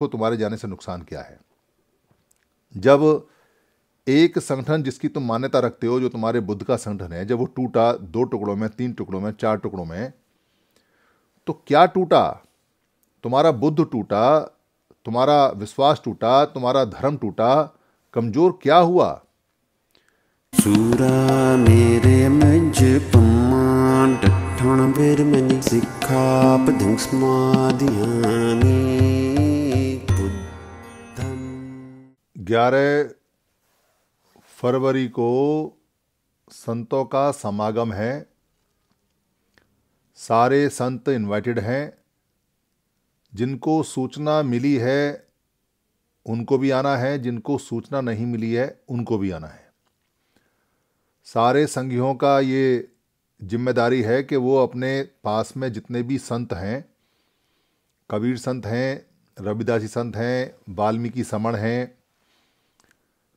को तुम्हारे जाने से नुकसान क्या है जब एक संगठन जिसकी तुम मान्यता रखते हो जो तुम्हारे बुद्ध का संगठन है जब वो टूटा दो टुकड़ों में तीन टुकड़ों में चार टुकड़ों में तो क्या टूटा तुम्हारा बुद्ध टूटा तुम्हारा विश्वास टूटा तुम्हारा धर्म टूटा कमजोर क्या हुआ सूरा मेरे मज पम्मा मनी सिखा समाधियानी ग्यारह फरवरी को संतों का समागम है सारे संत इनवाइटेड हैं जिनको सूचना मिली है उनको भी आना है जिनको सूचना नहीं मिली है उनको भी आना है सारे संघियों का ये जिम्मेदारी है कि वो अपने पास में जितने भी संत हैं कबीर संत हैं रविदासी संत हैं वाल्मीकि समण हैं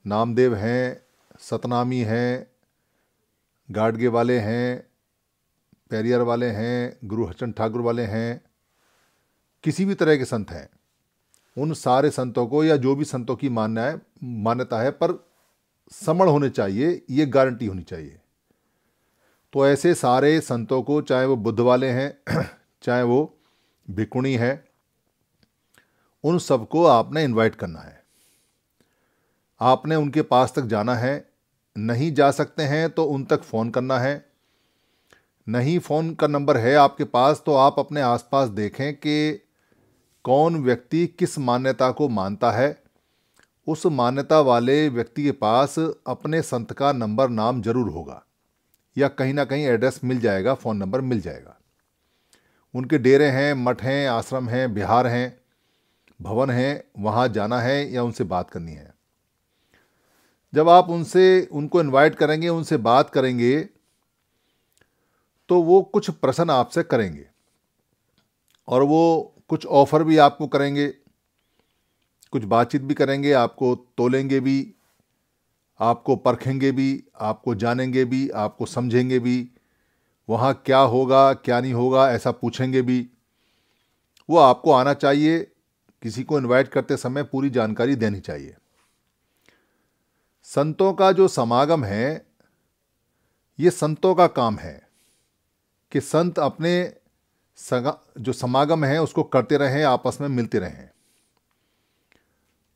नामदेव हैं सतनामी हैं गाडगे वाले हैं पैरियर वाले हैं गुरु हचन ठाकुर वाले हैं किसी भी तरह के संत हैं उन सारे संतों को या जो भी संतों की मान्या है मान्यता है पर समण होने चाहिए ये गारंटी होनी चाहिए तो ऐसे सारे संतों को चाहे वो बुद्ध वाले हैं चाहे वो भिकुणी हैं उन सबको आपने इनवाइट करना है आपने उनके पास तक जाना है नहीं जा सकते हैं तो उन तक फ़ोन करना है नहीं फ़ोन का नंबर है आपके पास तो आप अपने आसपास देखें कि कौन व्यक्ति किस मान्यता को मानता है उस मान्यता वाले व्यक्ति के पास अपने संत का नंबर नाम जरूर होगा या कहीं ना कहीं एड्रेस मिल जाएगा फ़ोन नंबर मिल जाएगा उनके डेरे हैं मठ हैं आश्रम हैं बिहार हैं भवन हैं वहाँ जाना है या उनसे बात करनी है जब आप उनसे उनको इनवाइट करेंगे उनसे बात करेंगे तो वो कुछ प्रश्न आपसे करेंगे और वो कुछ ऑफ़र भी आपको करेंगे कुछ बातचीत भी करेंगे आपको तोलेंगे भी आपको परखेंगे भी आपको जानेंगे भी आपको समझेंगे भी वहाँ क्या होगा क्या नहीं होगा ऐसा पूछेंगे भी वो आपको आना चाहिए किसी को इनवाइट करते समय पूरी जानकारी देनी चाहिए संतों का जो समागम है ये संतों का काम है कि संत अपने सगा जो समागम है उसको करते रहें आपस में मिलते रहें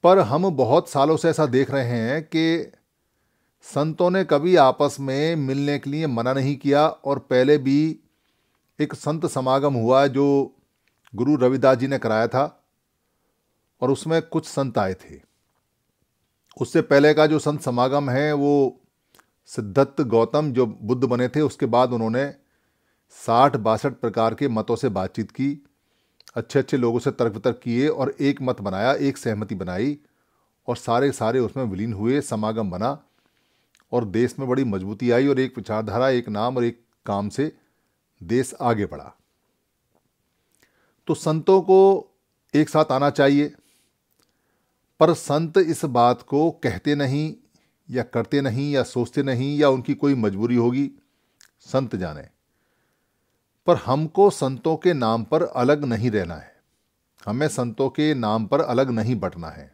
पर हम बहुत सालों से ऐसा देख रहे हैं कि संतों ने कभी आपस में मिलने के लिए मना नहीं किया और पहले भी एक संत समागम हुआ जो गुरु रविदास जी ने कराया था और उसमें कुछ संत आए थे उससे पहले का जो संत समागम है वो सिद्धत्त गौतम जो बुद्ध बने थे उसके बाद उन्होंने साठ बासठ प्रकार के मतों से बातचीत की अच्छे अच्छे लोगों से तर्क वितर्क किए और एक मत बनाया एक सहमति बनाई और सारे सारे उसमें विलीन हुए समागम बना और देश में बड़ी मजबूती आई और एक विचारधारा एक नाम और एक काम से देश आगे बढ़ा तो संतों को एक साथ आना चाहिए पर संत इस बात को कहते नहीं या करते नहीं या सोचते नहीं या उनकी कोई मजबूरी होगी संत जाने पर हमको संतों के नाम पर अलग नहीं रहना है हमें संतों के नाम पर अलग नहीं बटना है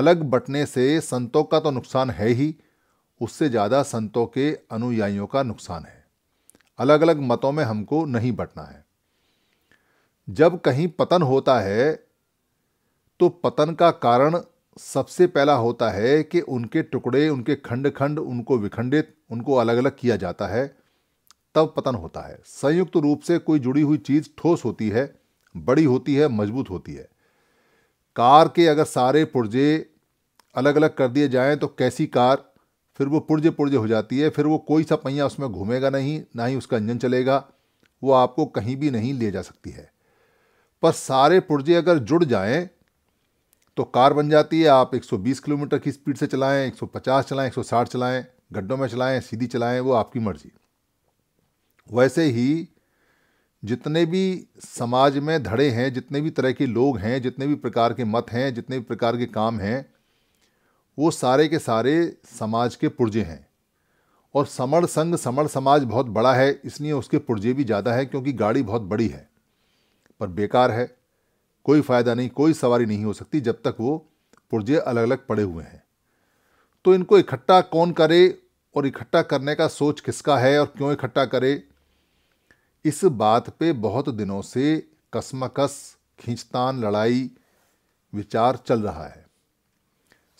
अलग बटने से संतों का तो नुकसान है ही उससे ज़्यादा संतों के अनुयायियों का नुकसान है अलग अलग मतों में हमको नहीं बटना है जब कहीं पतन होता है तो पतन का कारण सबसे पहला होता है कि उनके टुकड़े उनके खंड खंड उनको विखंडित उनको अलग अलग किया जाता है तब पतन होता है संयुक्त रूप से कोई जुड़ी हुई चीज़ ठोस होती है बड़ी होती है मजबूत होती है कार के अगर सारे पुर्जे अलग अलग कर दिए जाएं तो कैसी कार फिर वो पुर्जे पुर्जे हो जाती है फिर वो कोई सा पहिया उसमें घूमेगा नहीं ना ही उसका इंजन चलेगा वो आपको कहीं भी नहीं ले जा सकती है पर सारे पुर्जे अगर जुड़ जाएं तो कार बन जाती है आप 120 किलोमीटर की स्पीड से चलाएं 150 चलाएं 160 चलाएं गड्ढों में चलाएं सीधी चलाएं वो आपकी मर्ज़ी वैसे ही जितने भी समाज में धड़े हैं जितने भी तरह के लोग हैं जितने भी प्रकार के मत हैं जितने भी प्रकार के काम हैं वो सारे के सारे समाज के पुर्जे हैं और समण संघ समण समाज बहुत बड़ा है इसलिए उसके पुर्जे भी ज़्यादा है क्योंकि गाड़ी बहुत बड़ी है पर बेकार है कोई फ़ायदा नहीं कोई सवारी नहीं हो सकती जब तक वो पुर्जे अलग अलग पड़े हुए हैं तो इनको इकट्ठा कौन करे और इकट्ठा करने का सोच किसका है और क्यों इकट्ठा करे इस बात पे बहुत दिनों से कसमकस खींचतान लड़ाई विचार चल रहा है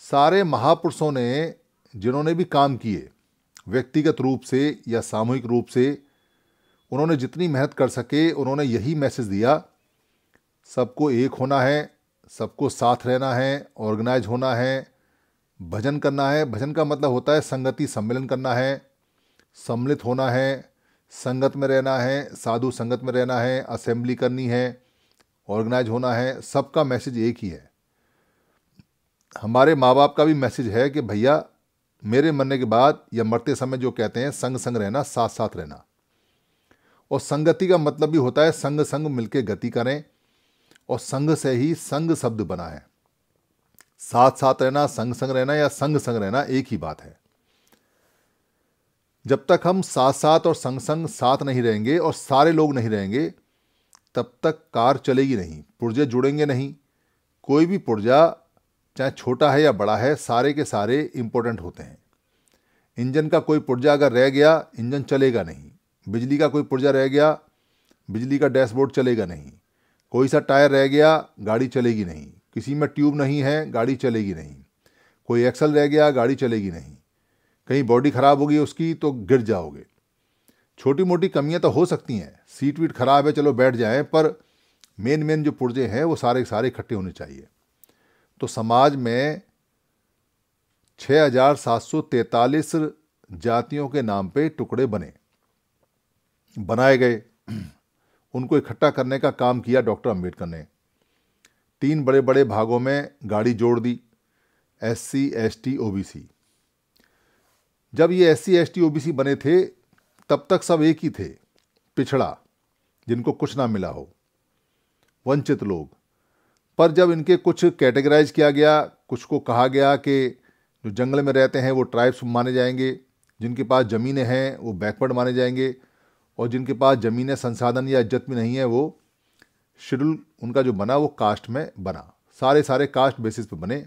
सारे महापुरुषों ने जिन्होंने भी काम किए व्यक्तिगत रूप से या सामूहिक रूप से उन्होंने जितनी मेहनत कर सके उन्होंने यही मैसेज दिया सबको एक होना है सबको साथ रहना है ऑर्गेनाइज होना है भजन करना है भजन का मतलब होता है संगति सम्मेलन करना है सम्मिलित होना है संगत में रहना है साधु संगत में रहना है असेंबली करनी है ऑर्गेनाइज होना है सबका मैसेज एक ही है हमारे माँ बाप का भी मैसेज है कि भैया मेरे मरने के बाद या मरते समय जो कहते हैं संग संग रहना साथ साथ रहना और संगति का मतलब भी होता है संग संग मिलके गति करें और संग से ही संग शब्द बना है साथ साथ रहना संग संग रहना या संग संग रहना एक ही बात है जब तक हम साथ साथ और संग संग साथ नहीं रहेंगे और सारे लोग नहीं रहेंगे तब तक कार चलेगी नहीं पुर्जे जुड़ेंगे नहीं कोई भी पुर्जा चाहे छोटा है या बड़ा है सारे के सारे इंपॉर्टेंट होते हैं इंजन का कोई पुर्जा अगर रह गया इंजन चलेगा नहीं बिजली का कोई पुर्जा रह गया बिजली का डैशबोर्ड चलेगा नहीं कोई सा टायर रह गया गाड़ी चलेगी नहीं किसी में ट्यूब नहीं है गाड़ी चलेगी नहीं कोई एक्सल रह गया गाड़ी चलेगी नहीं कहीं बॉडी ख़राब होगी उसकी तो गिर जाओगे छोटी मोटी कमियां तो हो सकती हैं सीट वीट ख़राब है चलो बैठ जाएं पर मेन मेन जो पुर्जे हैं वो सारे सारे इकट्ठे होने चाहिए तो समाज में छः हजार सात सौ तैतालीस जातियों के नाम पे टुकड़े बने बनाए गए उनको इकट्ठा करने का काम किया डॉक्टर अम्बेडकर ने तीन बड़े बड़े भागों में गाड़ी जोड़ दी S C S T O B C जब ये S C S T O B C बने थे तब तक सब एक ही थे पिछड़ा जिनको कुछ ना मिला हो वंचित लोग पर जब इनके कुछ कैटेगराइज किया गया कुछ को कहा गया कि जो जंगल में रहते हैं वो ट्राइब्स माने जाएंगे जिनके पास ज़मीनें हैं वो बैकवर्ड माने जाएंगे और जिनके पास ज़मीन संसाधन या इज्जत भी नहीं है वो शेड्यूल उनका जो बना वो कास्ट में बना सारे सारे कास्ट बेसिस पे बने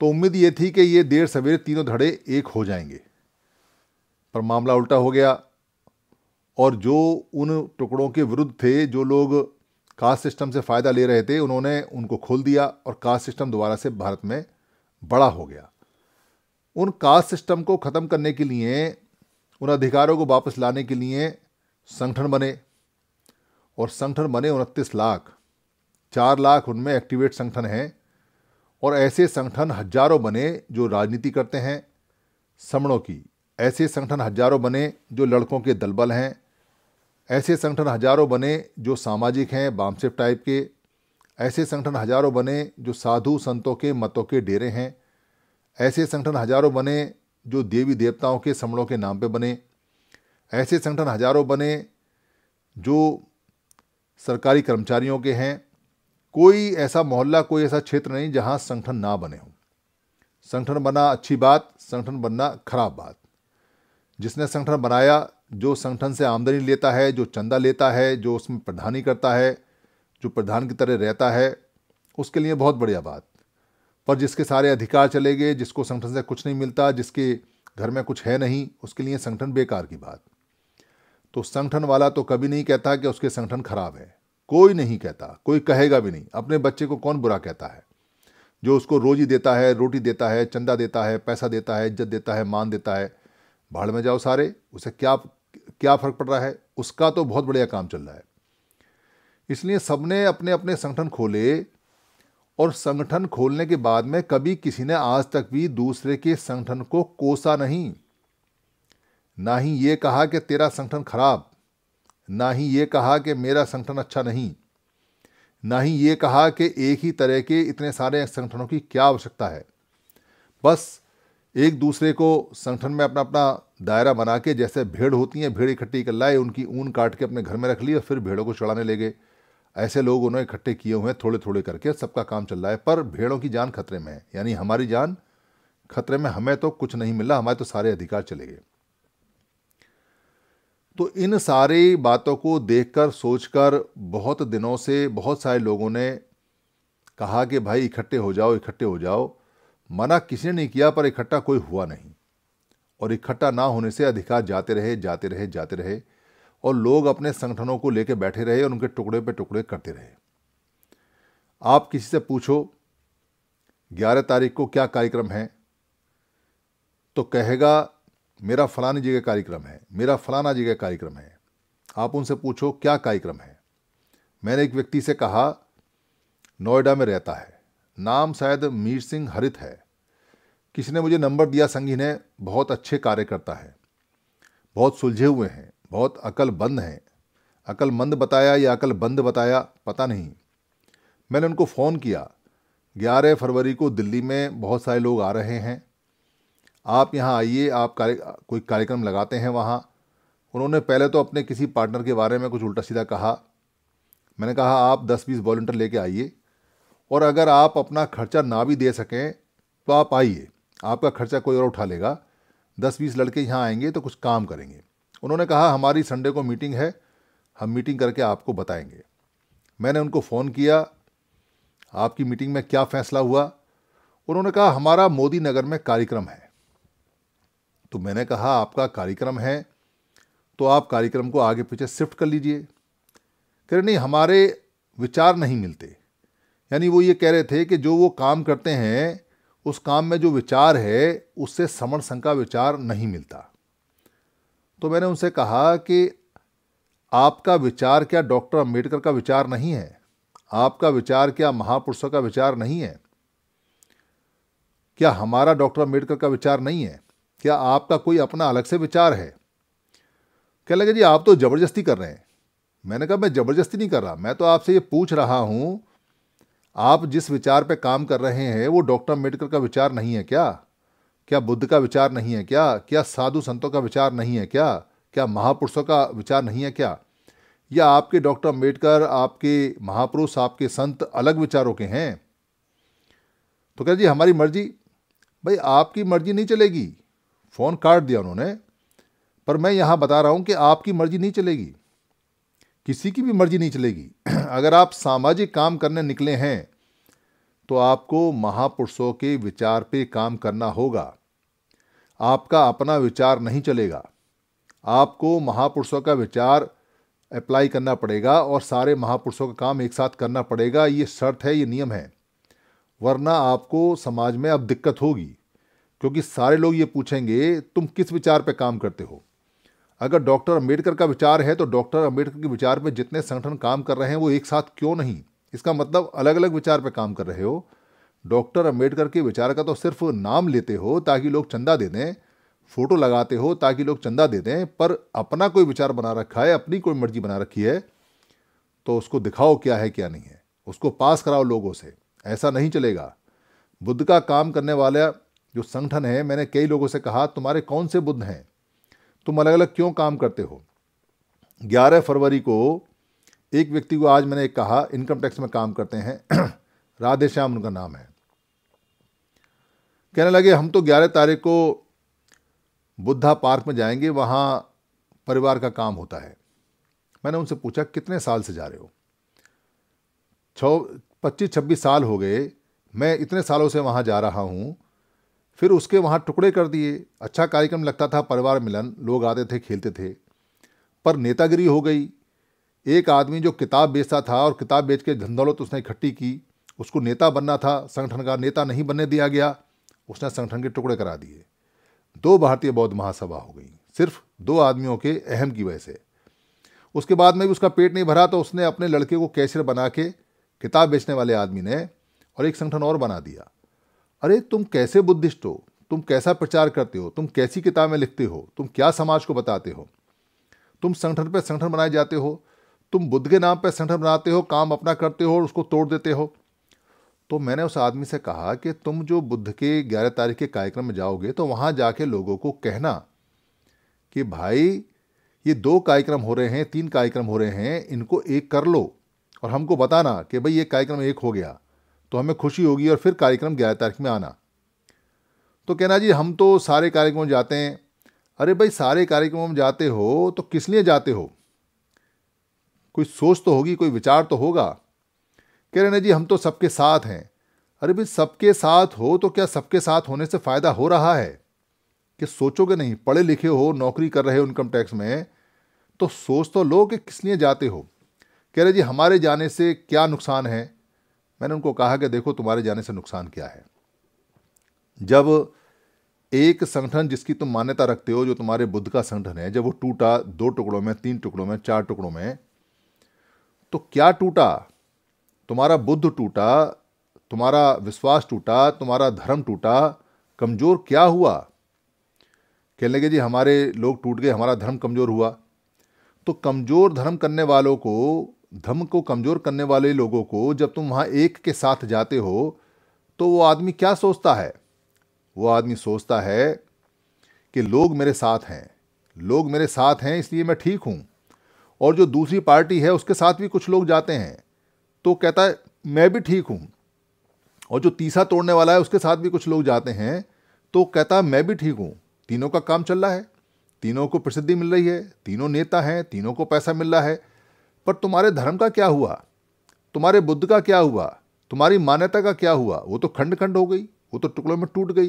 तो उम्मीद ये थी कि ये देर सवेरे तीनों धड़े एक हो जाएंगे पर मामला उल्टा हो गया और जो उन टुकड़ों के विरुद्ध थे जो लोग कास्ट सिस्टम से फ़ायदा ले रहे थे उन्होंने उनको खोल दिया और कास्ट सिस्टम दोबारा से भारत में बड़ा हो गया उन कास्ट सिस्टम को ख़त्म करने के लिए उन अधिकारों को वापस लाने के लिए संगठन बने और संगठन बने उनतीस लाख चार लाख उनमें एक्टिवेट संगठन हैं और ऐसे संगठन हजारों बने जो राजनीति करते हैं समणों की ऐसे संगठन हजारों बने जो लड़कों के दलबल हैं ऐसे संगठन हजारों बने जो सामाजिक हैं बामसेफ टाइप के ऐसे संगठन हजारों बने जो साधु संतों के मतों के डेरे हैं ऐसे संगठन हजारों बने जो देवी देवताओं के समणों के नाम पे बने ऐसे संगठन हजारों बने जो सरकारी कर्मचारियों के हैं कोई ऐसा मोहल्ला कोई ऐसा क्षेत्र नहीं जहाँ संगठन ना बने हों संगठन बना अच्छी बात संगठन बनना खराब बात जिसने संगठन बनाया जो संगठन से आमदनी लेता है जो चंदा लेता है जो उसमें प्रधानी करता है जो प्रधान की तरह रहता है उसके लिए बहुत बढ़िया बात पर जिसके सारे अधिकार चले गए जिसको संगठन से कुछ नहीं मिलता जिसके घर में कुछ है नहीं उसके लिए संगठन बेकार की बात तो संगठन वाला तो कभी नहीं कहता कि उसके संगठन खराब है कोई नहीं कहता कोई कहेगा भी नहीं अपने बच्चे को कौन बुरा कहता है जो उसको रोजी देता है रोटी देता है चंदा देता है पैसा देता है इज्जत देता है मान देता है भाड़ में जाओ सारे उसे क्या क्या फ़र्क पड़ रहा है उसका तो बहुत बढ़िया काम चल रहा है इसलिए सबने अपने अपने संगठन खोले और संगठन खोलने के बाद में कभी किसी ने आज तक भी दूसरे के संगठन को कोसा नहीं ना ही ये कहा कि तेरा संगठन खराब ना ही ये कहा कि मेरा संगठन अच्छा नहीं ना ही ये कहा कि एक ही तरह के इतने सारे संगठनों की क्या आवश्यकता है बस एक दूसरे को संगठन में अपना अपना दायरा बना के जैसे भेड़ होती हैं भेड़ इकट्ठी कर लाए उनकी ऊन काट के अपने घर में रख ली और फिर भेड़ों को चढ़ाने ले गए ऐसे लोग उन्होंने इकट्ठे किए हुए हैं थोड़े थोड़े करके सबका काम चल रहा है पर भेड़ों की जान खतरे में है यानी हमारी जान खतरे में हमें तो कुछ नहीं मिला हमारे तो सारे अधिकार चले गए तो इन सारी बातों को देखकर सोचकर बहुत दिनों से बहुत सारे लोगों ने कहा कि भाई इकट्ठे हो जाओ इकट्ठे हो जाओ मना किसी ने नहीं किया पर इकट्ठा कोई हुआ नहीं और इकट्ठा ना होने से अधिकार जाते रहे जाते रहे जाते रहे और लोग अपने संगठनों को लेकर बैठे रहे और उनके टुकड़े पे टुकड़े करते रहे आप किसी से पूछो ग्यारह तारीख को क्या कार्यक्रम है तो कहेगा मेरा फलानी जगह कार्यक्रम है मेरा फलाना जगह कार्यक्रम है आप उनसे पूछो क्या कार्यक्रम है मैंने एक व्यक्ति से कहा नोएडा में रहता है नाम शायद मीर सिंह हरित है किसी ने मुझे नंबर दिया संगी ने बहुत अच्छे कार्य करता है बहुत सुलझे हुए हैं बहुत अकलबंद हैं अकलमंद बताया या अकलबंद बताया पता नहीं मैंने उनको फ़ोन किया ग्यारह फरवरी को दिल्ली में बहुत सारे लोग आ रहे हैं आप यहाँ आइए आप कार्य कोई कार्यक्रम लगाते हैं वहाँ उन्होंने पहले तो अपने किसी पार्टनर के बारे में कुछ उल्टा सीधा कहा मैंने कहा आप 10-20 वॉल्टियर लेके आइए और अगर आप अपना खर्चा ना भी दे सकें तो आप आइए आपका खर्चा कोई और उठा लेगा 10-20 लड़के यहाँ आएंगे तो कुछ काम करेंगे उन्होंने कहा हमारी संडे को मीटिंग है हम मीटिंग करके आपको बताएंगे मैंने उनको फ़ोन किया आपकी मीटिंग में क्या फैसला हुआ उन्होंने कहा हमारा मोदी नगर में कार्यक्रम है तो मैंने कहा आपका कार्यक्रम है तो आप कार्यक्रम को आगे पीछे शिफ्ट कर लीजिए कह रहे नहीं हमारे विचार नहीं मिलते यानी वो ये कह रहे थे कि जो वो काम करते हैं उस काम में जो विचार है उससे समण संघ का विचार नहीं मिलता तो मैंने उनसे कहा कि आपका विचार क्या डॉक्टर अम्बेडकर का विचार नहीं है आपका विचार क्या महापुरुषों का विचार नहीं है क्या हमारा डॉक्टर अम्बेडकर का विचार नहीं है क्या आपका कोई अपना अलग से विचार है कह लगे जी आप तो ज़बरदस्ती कर रहे हैं मैंने कहा मैं ज़बरदस्ती नहीं कर रहा मैं तो आपसे ये पूछ रहा हूँ आप जिस विचार पे काम कर रहे हैं वो डॉक्टर अम्बेडकर का विचार नहीं है क्या क्या बुद्ध का विचार नहीं है क्या क्या साधु संतों का विचार नहीं है क्या क्या महापुरुषों का विचार नहीं है क्या या आपके डॉक्टर अम्बेडकर आपके महापुरुष आपके संत अलग विचारों के हैं तो कह जी हमारी मर्जी भाई आपकी मर्जी नहीं चलेगी फ़ोन काट दिया उन्होंने पर मैं यहाँ बता रहा हूँ कि आपकी मर्जी नहीं चलेगी किसी की भी मर्जी नहीं चलेगी अगर आप सामाजिक काम करने निकले हैं तो आपको महापुरुषों के विचार पे काम करना होगा आपका अपना विचार नहीं चलेगा आपको महापुरुषों का विचार अप्लाई करना पड़ेगा और सारे महापुरुषों का काम एक साथ करना पड़ेगा ये शर्त है ये नियम है वरना आपको समाज में अब दिक्कत होगी क्योंकि सारे लोग ये पूछेंगे तुम किस विचार पर काम करते हो अगर डॉक्टर अम्बेडकर का विचार है तो डॉक्टर अम्बेडकर के विचार पर जितने संगठन काम कर रहे हैं वो एक साथ क्यों नहीं इसका मतलब अलग अलग विचार पर काम कर रहे हो डॉक्टर अम्बेडकर के विचार का तो सिर्फ नाम लेते हो ताकि लोग चंदा दे दें फोटो लगाते हो ताकि लोग चंदा दे दें पर अपना कोई विचार बना रखा है अपनी कोई मर्जी बना रखी है तो उसको दिखाओ क्या है क्या नहीं है उसको पास कराओ लोगों से ऐसा नहीं चलेगा बुद्ध का काम करने वाला जो संगठन है मैंने कई लोगों से कहा तुम्हारे कौन से बुद्ध हैं तुम अलग अलग क्यों काम करते हो 11 फरवरी को एक व्यक्ति को आज मैंने कहा इनकम टैक्स में काम करते हैं राधे श्याम उनका नाम है कहने लगे हम तो ग्यारह तारीख को बुद्धा पार्क में जाएंगे वहाँ परिवार का काम होता है मैंने उनसे पूछा कितने साल से जा रहे हो छ पच्चीस छब्बीस साल हो गए मैं इतने सालों से वहाँ जा रहा हूँ फिर उसके वहाँ टुकड़े कर दिए अच्छा कार्यक्रम लगता था परिवार मिलन लोग आते थे खेलते थे पर नेतागिरी हो गई एक आदमी जो किताब बेचता था और किताब बेच के धन दौलत उसने इकट्ठी की उसको नेता बनना था संगठन का नेता नहीं बनने दिया गया उसने संगठन के टुकड़े करा दिए दो भारतीय बौद्ध महासभा हो गई सिर्फ दो आदमियों के अहम की वजह से उसके बाद में भी उसका पेट नहीं भरा तो उसने अपने लड़के को कैशियर बना के किताब बेचने वाले आदमी ने और एक संगठन और बना दिया अरे तुम कैसे बुद्धिस्ट हो तुम कैसा प्रचार करते हो तुम कैसी किताबें लिखते हो तुम क्या समाज को बताते हो तुम संगठन पर संगठन बनाए जाते हो तुम बुद्ध के नाम पर संगठन बनाते हो काम अपना करते हो और उसको तोड़ देते हो तो मैंने उस आदमी से कहा कि तुम जो बुद्ध के ग्यारह तारीख के कार्यक्रम में जाओगे तो वहाँ जाके लोगों को कहना कि भाई ये दो कार्यक्रम हो रहे हैं तीन कार्यक्रम हो रहे हैं इनको एक कर लो और हमको बताना कि भाई ये कार्यक्रम एक हो गया तो हमें खुशी होगी और फिर कार्यक्रम ग्यारह तारीख में आना तो कहना जी हम तो सारे कार्यक्रमों जाते हैं अरे भाई सारे कार्यक्रमों में जाते हो तो किस लिए जाते हो कोई सोच तो होगी कोई विचार तो होगा कह रहे ना जी हम तो सबके साथ हैं अरे भाई सबके साथ हो तो क्या सबके साथ होने से फ़ायदा हो रहा है कि सोचोगे नहीं पढ़े लिखे हो नौकरी कर रहे हो इनकम टैक्स में तो सोच तो लो कि किस लिए जाते हो कह रहे जी हमारे जाने से क्या नुकसान है मैंने उनको कहा कि देखो तुम्हारे जाने से नुकसान क्या है जब एक संगठन जिसकी तुम मान्यता रखते हो जो तुम्हारे बुद्ध का संगठन है जब वो टूटा दो टुकड़ों में तीन टुकड़ों में चार टुकड़ों में तो क्या टूटा तुम्हारा बुद्ध टूटा तुम्हारा विश्वास टूटा तुम्हारा धर्म टूटा कमज़ोर क्या हुआ कहने लगे जी हमारे लोग टूट गए हमारा धर्म कमज़ोर हुआ तो कमज़ोर धर्म करने वालों को धर्म को कमज़ोर करने वाले लोगों को जब तुम वहां एक के साथ जाते हो तो वो आदमी क्या सोचता है वो आदमी सोचता है कि लोग मेरे साथ हैं लोग मेरे साथ हैं इसलिए मैं ठीक हूं और जो दूसरी पार्टी है उसके साथ भी कुछ लोग जाते हैं तो कहता है मैं भी ठीक हूँ और जो तीसरा तोड़ने वाला है उसके साथ भी कुछ लोग जाते हैं तो कहता है मैं भी ठीक हूँ तीनों का काम चल रहा है तीनों को प्रसिद्धि मिल रही है तीनों नेता हैं तीनों को पैसा मिल रहा है पर तुम्हारे धर्म का क्या हुआ तुम्हारे बुद्ध का क्या हुआ तुम्हारी मान्यता का क्या हुआ वो तो खंड खंड हो गई वो तो टुकड़ों में टूट गई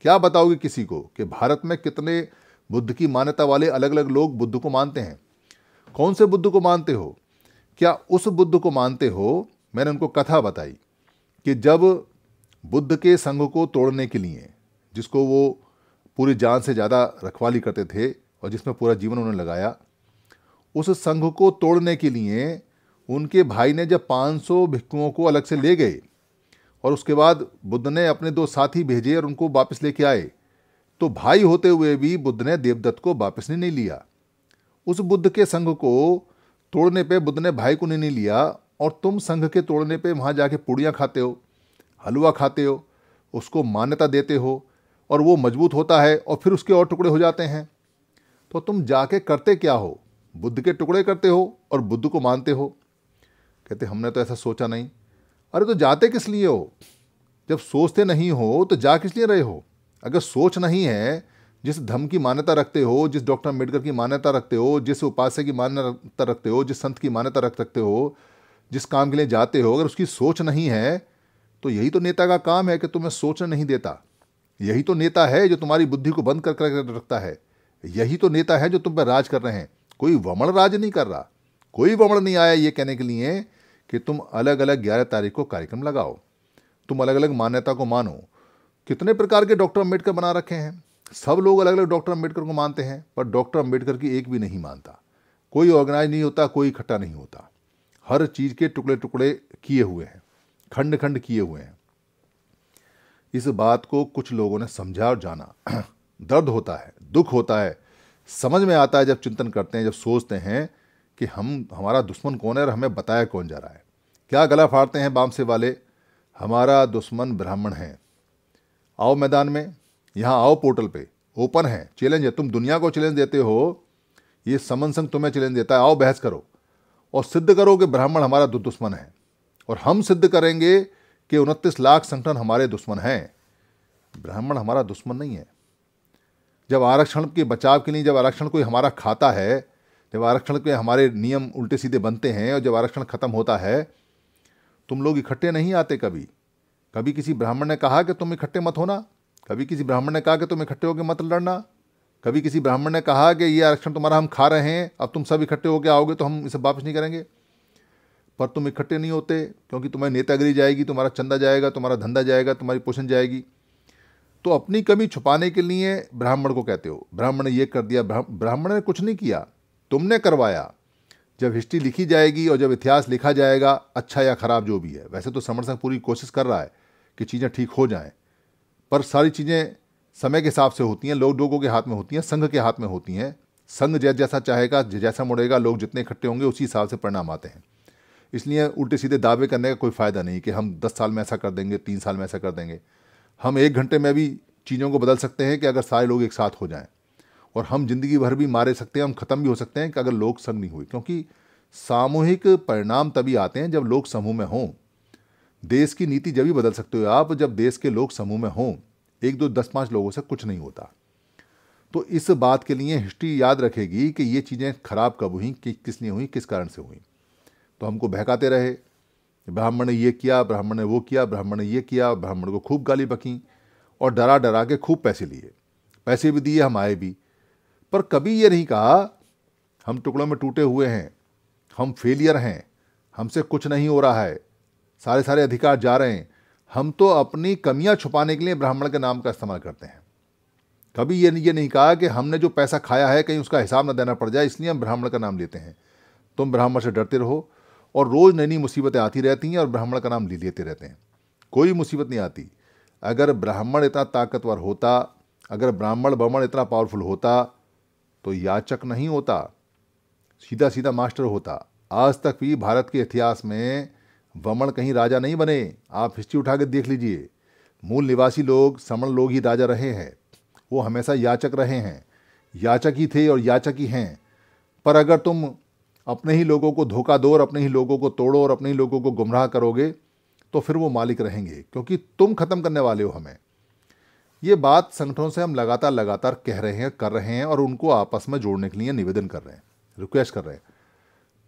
क्या बताओगे किसी को कि भारत में कितने बुद्ध की मान्यता वाले अलग अलग लोग बुद्ध को मानते हैं कौन से बुद्ध को मानते हो क्या उस बुद्ध को मानते हो मैंने उनको कथा बताई कि जब बुद्ध के संघ को तोड़ने के लिए जिसको वो पूरी जान से ज़्यादा रखवाली करते थे और जिसमें पूरा जीवन उन्होंने लगाया उस संघ को तोड़ने के लिए उनके भाई ने जब 500 भिक्खुओं को अलग से ले गए और उसके बाद बुद्ध ने अपने दो साथी भेजे और उनको वापस लेके आए तो भाई होते हुए भी बुद्ध ने देवदत्त को वापस नहीं लिया उस बुद्ध के संघ को तोड़ने पे बुद्ध ने भाई को नहीं लिया और तुम संघ के तोड़ने पे वहाँ जाके पूड़ियाँ खाते हो हलवा खाते हो उसको मान्यता देते हो और वो मजबूत होता है और फिर उसके और टुकड़े हो जाते हैं तो तुम जाके करते क्या हो बुद्ध के टुकड़े करते हो और बुद्ध को मानते हो कहते हमने तो ऐसा सोचा नहीं अरे तो जाते किस लिए हो जब सोचते नहीं हो तो जा किस लिए रहे हो अगर सोच नहीं है जिस धर्म की मान्यता रखते हो जिस डॉक्टर अम्बेडकर की मान्यता रखते हो जिस उपास्य की मान्यता रखते हो जिस संत की मान्यता रख सकते हो जिस काम के लिए जाते हो अगर उसकी सोच नहीं है तो यही तो नेता का काम है कि तुम्हें सोचना नहीं देता यही तो नेता है जो तुम्हारी बुद्धि को बंद कर कर रखता है यही तो नेता है जो तुम पर राज कर रहे हैं कोई वमण राज नहीं कर रहा कोई वमण नहीं आया ये कहने के लिए कि तुम अलग अलग ग्यारह तारीख को कार्यक्रम लगाओ तुम अलग अलग मान्यता को मानो कितने प्रकार के डॉक्टर अम्बेडकर बना रखे हैं सब लोग अलग अलग डॉक्टर अम्बेडकर को मानते हैं पर डॉक्टर अम्बेडकर की एक भी नहीं मानता कोई ऑर्गेनाइज नहीं होता कोई इकट्ठा नहीं होता हर चीज़ के टुकड़े टुकड़े किए हुए हैं खंड खंड किए हुए हैं इस बात को कुछ लोगों ने समझा और जाना दर्द होता है दुख होता है समझ में आता है जब चिंतन करते हैं जब सोचते हैं कि हम हमारा दुश्मन कौन है और हमें बताया कौन जा रहा है क्या गला फाड़ते हैं बामसे वाले हमारा दुश्मन ब्राह्मण है आओ मैदान में यहाँ आओ पोर्टल पे ओपन है चैलेंज है तुम दुनिया को चैलेंज देते हो ये समन संघ तुम्हें चैलेंज देता है आओ बहस करो और सिद्ध करो कि ब्राह्मण हमारा दुश्मन है और हम सिद्ध करेंगे कि उनतीस लाख संगठन हमारे दुश्मन हैं ब्राह्मण हमारा दुश्मन नहीं है जब आरक्षण के बचाव के लिए जब आरक्षण कोई हमारा खाता है जब आरक्षण के हमारे नियम उल्टे सीधे बनते हैं और जब आरक्षण खत्म होता है तुम लोग इकट्ठे नहीं आते कभी कभी किसी ब्राह्मण ने कहा कि तुम इकट्ठे मत होना कभी किसी ब्राह्मण ने कहा कि तुम इकट्ठे होकर मत लड़ना कभी किसी ब्राह्मण ने कहा कि ये आरक्षण तुम्हारा हम खा रहे हैं अब तुम सब इकट्ठे होकर आओगे तो हम इसे वापस नहीं करेंगे पर तुम इकट्ठे नहीं होते क्योंकि तुम्हारी नेतागिरी जाएगी तुम्हारा चंदा जाएगा तुम्हारा धंधा जाएगा तुम्हारी पोषण जाएगी तो अपनी कमी छुपाने के लिए ब्राह्मण को कहते हो ब्राह्मण ने ये कर दिया ब्राह्मण ने कुछ नहीं किया तुमने करवाया जब हिस्ट्री लिखी जाएगी और जब इतिहास लिखा जाएगा अच्छा या ख़राब जो भी है वैसे तो समर्थक पूरी कोशिश कर रहा है कि चीज़ें ठीक हो जाएं पर सारी चीज़ें समय के हिसाब से होती हैं लोग लोगों के हाथ में होती हैं संघ के हाथ में होती हैं संघ जै जैसा चाहेगा जैसा मुड़ेगा लोग जितने इकट्ठे होंगे उसी हिसाब से परिणाम आते हैं इसलिए उल्टे सीधे दावे करने का कोई फ़ायदा नहीं कि हम दस साल में ऐसा कर देंगे तीन साल में ऐसा कर देंगे हम एक घंटे में भी चीज़ों को बदल सकते हैं कि अगर सारे लोग एक साथ हो जाएं और हम ज़िंदगी भर भी मारे सकते हैं हम ख़त्म भी हो सकते हैं कि अगर लोग संग नहीं हुए क्योंकि सामूहिक परिणाम तभी आते हैं जब लोग समूह में हों देश की नीति जब ही बदल सकते हो आप जब देश के लोग समूह में हों एक दो दस पाँच लोगों से कुछ नहीं होता तो इस बात के लिए हिस्ट्री याद रखेगी कि ये चीज़ें खराब कब हुई कि किस लिए हुई किस कारण से हुई तो हमको बहकाते रहे ब्राह्मण ने ये किया ब्राह्मण ने वो किया ब्राह्मण ने ये किया ब्राह्मण को खूब गाली बकी और डरा डरा के खूब पैसे लिए पैसे भी दिए हम आए भी पर कभी ये नहीं कहा हम टुकड़ों में टूटे हुए हैं हम फेलियर हैं हमसे कुछ नहीं हो रहा है सारे सारे अधिकार जा रहे हैं हम तो अपनी कमियां छुपाने के लिए ब्राह्मण के नाम का इस्तेमाल करते हैं कभी ये ये नहीं कहा कि हमने जो पैसा खाया है कहीं उसका हिसाब ना देना पड़ जाए इसलिए हम ब्राह्मण का नाम लेते हैं तुम ब्राह्मण से डरते रहो और रोज़ नई नई मुसीबतें आती रहती हैं और ब्राह्मण का नाम ले लेते रहते हैं कोई मुसीबत नहीं आती अगर ब्राह्मण इतना ताकतवर होता अगर ब्राह्मण ब्राह्मण इतना पावरफुल होता तो याचक नहीं होता सीधा सीधा मास्टर होता आज तक भी भारत के इतिहास में वमण कहीं राजा नहीं बने आप हिस्ट्री उठा के देख लीजिए मूल निवासी लोग समण लोग ही राजा रहे हैं वो हमेशा याचक रहे हैं याचक ही थे और याचक ही हैं पर अगर तुम अपने ही लोगों को धोखा दो और अपने ही लोगों को तोड़ो और अपने ही लोगों को गुमराह करोगे तो फिर वो मालिक रहेंगे क्योंकि तुम ख़त्म करने वाले हो हमें ये बात संगठनों से हम लगातार लगातार कह रहे हैं कर रहे हैं और उनको आपस में जोड़ने के लिए निवेदन कर रहे हैं रिक्वेस्ट कर रहे हैं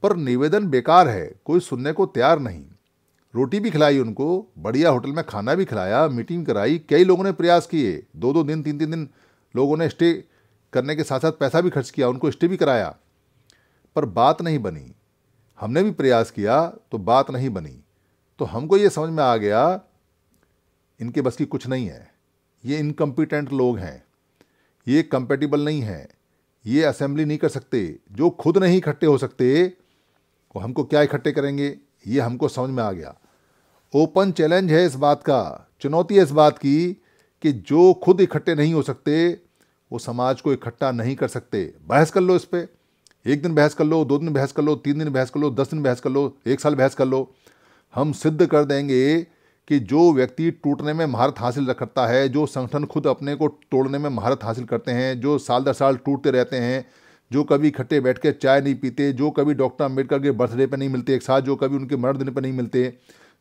पर निवेदन बेकार है कोई सुनने को तैयार नहीं रोटी भी खिलाई उनको बढ़िया होटल में खाना भी खिलाया मीटिंग कराई कई लोगों ने प्रयास किए दो दो दिन तीन तीन दिन लोगों ने स्टे करने के साथ साथ पैसा भी खर्च किया उनको स्टे भी कराया पर बात नहीं बनी हमने भी प्रयास किया तो बात नहीं बनी तो हमको ये समझ में आ गया इनके बस की कुछ नहीं है ये इनकम्पिटेंट लोग हैं ये कंपेटिबल नहीं हैं ये असेंबली नहीं कर सकते जो खुद नहीं इकट्ठे हो सकते वो हमको क्या इकट्ठे करेंगे ये हमको समझ में आ गया ओपन चैलेंज है इस बात का चुनौती है इस बात की कि जो खुद इकट्ठे नहीं हो सकते वो समाज को इकट्ठा नहीं कर सकते बहस कर लो इस पर एक दिन बहस कर लो दो दिन बहस कर लो तीन दिन बहस कर लो दस दिन बहस कर लो एक साल बहस कर लो हम सिद्ध कर देंगे कि जो व्यक्ति टूटने में महारत हासिल करता है जो संगठन खुद अपने को तोड़ने में महारत हासिल करते हैं जो साल दर साल टूटते रहते हैं जो कभी इकट्ठे बैठ के चाय नहीं पीते जो कभी डॉक्टर अम्बेडकर के बर्थडे पर नहीं मिलते एक साथ जो कभी उनके मरण दिन पर नहीं मिलते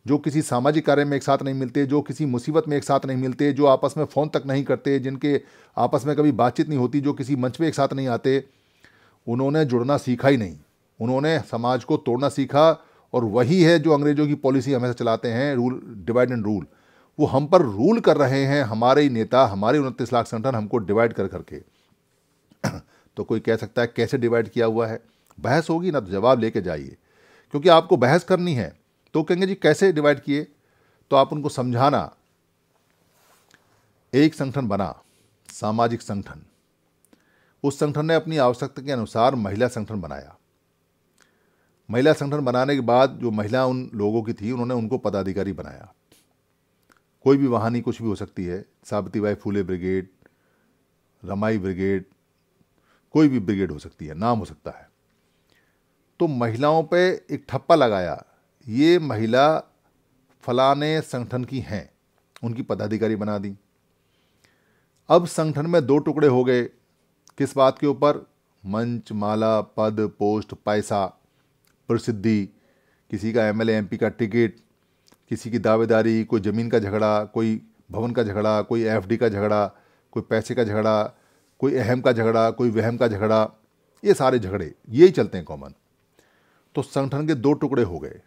जो किसी सामाजिक कार्य में एक साथ नहीं मिलते जो किसी मुसीबत में एक साथ नहीं मिलते जो आपस में फ़ोन तक नहीं करते जिनके आपस में कभी बातचीत नहीं होती जो किसी मंच पर एक साथ नहीं आते उन्होंने जुड़ना सीखा ही नहीं उन्होंने समाज को तोड़ना सीखा और वही है जो अंग्रेज़ों की पॉलिसी हमेशा चलाते हैं रूल डिवाइड एंड रूल वो हम पर रूल कर रहे हैं हमारे ही नेता हमारे उनतीस लाख संगठन हमको डिवाइड कर करके तो कोई कह सकता है कैसे डिवाइड किया हुआ है बहस होगी ना तो जवाब लेके जाइए क्योंकि आपको बहस करनी है तो कहेंगे जी कैसे डिवाइड किए तो आप उनको समझाना एक संगठन बना सामाजिक संगठन उस संगठन ने अपनी आवश्यकता के अनुसार महिला संगठन बनाया महिला संगठन बनाने के बाद जो महिला उन लोगों की थी उन्होंने उनको पदाधिकारी बनाया कोई भी वाहनी कुछ भी हो सकती है बाई फूले ब्रिगेड रमाई ब्रिगेड कोई भी ब्रिगेड हो सकती है नाम हो सकता है तो महिलाओं पे एक ठप्पा लगाया ये महिला फलाने संगठन की हैं उनकी पदाधिकारी बना दी अब संगठन में दो टुकड़े हो गए किस बात के ऊपर मंच माला पद पोस्ट पैसा प्रसिद्धि किसी का एमएलए एमपी का टिकट किसी की दावेदारी कोई ज़मीन का झगड़ा कोई भवन का झगड़ा कोई एफडी का झगड़ा कोई पैसे का झगड़ा कोई अहम का झगड़ा कोई वहम का झगड़ा ये सारे झगड़े यही चलते हैं कॉमन तो संगठन के दो टुकड़े हो गए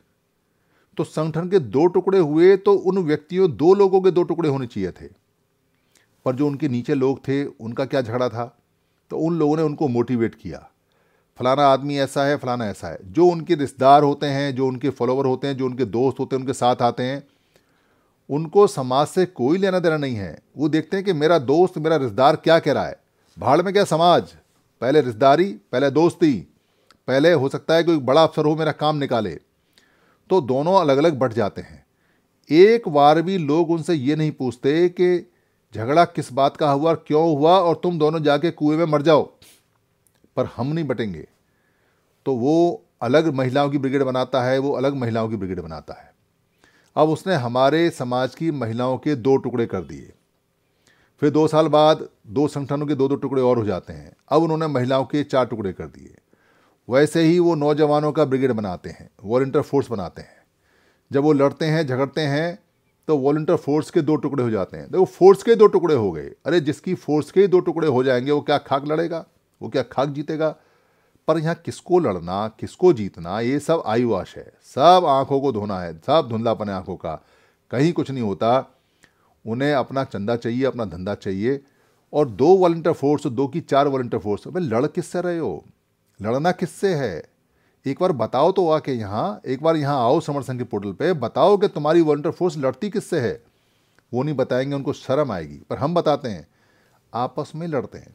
तो संगठन के दो टुकड़े हुए तो उन व्यक्तियों दो लोगों के दो टुकड़े होने चाहिए थे पर जो उनके नीचे लोग थे उनका क्या झगड़ा था तो उन लोगों ने उनको मोटिवेट किया फलाना आदमी ऐसा है फलाना ऐसा है जो उनके रिश्तेदार होते हैं जो उनके फॉलोवर होते हैं जो उनके दोस्त होते हैं उनके साथ आते हैं उनको समाज से कोई लेना देना नहीं है वो देखते हैं कि मेरा दोस्त मेरा रिश्तेदार क्या कह रहा है भाड़ में क्या समाज पहले रिश्तेदारी पहले दोस्ती पहले हो सकता है कोई बड़ा अफसर हो मेरा काम निकाले तो दोनों अलग अलग बढ़ जाते हैं एक बार भी लोग उनसे ये नहीं पूछते कि झगड़ा किस बात का हुआ और क्यों हुआ और तुम दोनों जाके कुएं में मर जाओ पर हम नहीं बटेंगे तो वो अलग महिलाओं की ब्रिगेड बनाता है वो अलग महिलाओं की ब्रिगेड बनाता है अब उसने हमारे समाज की महिलाओं के दो टुकड़े कर दिए फिर दो साल बाद दो संगठनों के दो दो टुकड़े और हो जाते हैं अब उन्होंने महिलाओं के चार टुकड़े कर दिए वैसे ही वो नौजवानों का ब्रिगेड बनाते हैं वॉल्टियर फोर्स बनाते हैं जब वो लड़ते हैं झगड़ते हैं तो वॉल्टियर फोर्स के दो टुकड़े हो जाते हैं देखो फोर्स के दो टुकड़े हो गए अरे जिसकी फोर्स के दो टुकड़े हो जाएंगे वो क्या खाक लड़ेगा वो क्या खाक जीतेगा पर यहाँ किसको लड़ना किसको जीतना ये सब आई वॉश है सब आंखों को धोना है सब धुंधलापन है आंखों का कहीं कुछ नहीं होता उन्हें अपना चंदा चाहिए अपना धंधा चाहिए और दो वॉल्टियर फोर्स दो की चार वॉल्टियर फोर्स अबे लड़ किससे रहे हो लड़ना किससे है एक बार बताओ तो आके यहाँ एक बार यहाँ आओ समर संघ के पोर्टल पे बताओ कि तुम्हारी वॉल्टियर फोर्स लड़ती किससे है वो नहीं बताएंगे उनको शर्म आएगी पर हम बताते हैं आपस में लड़ते हैं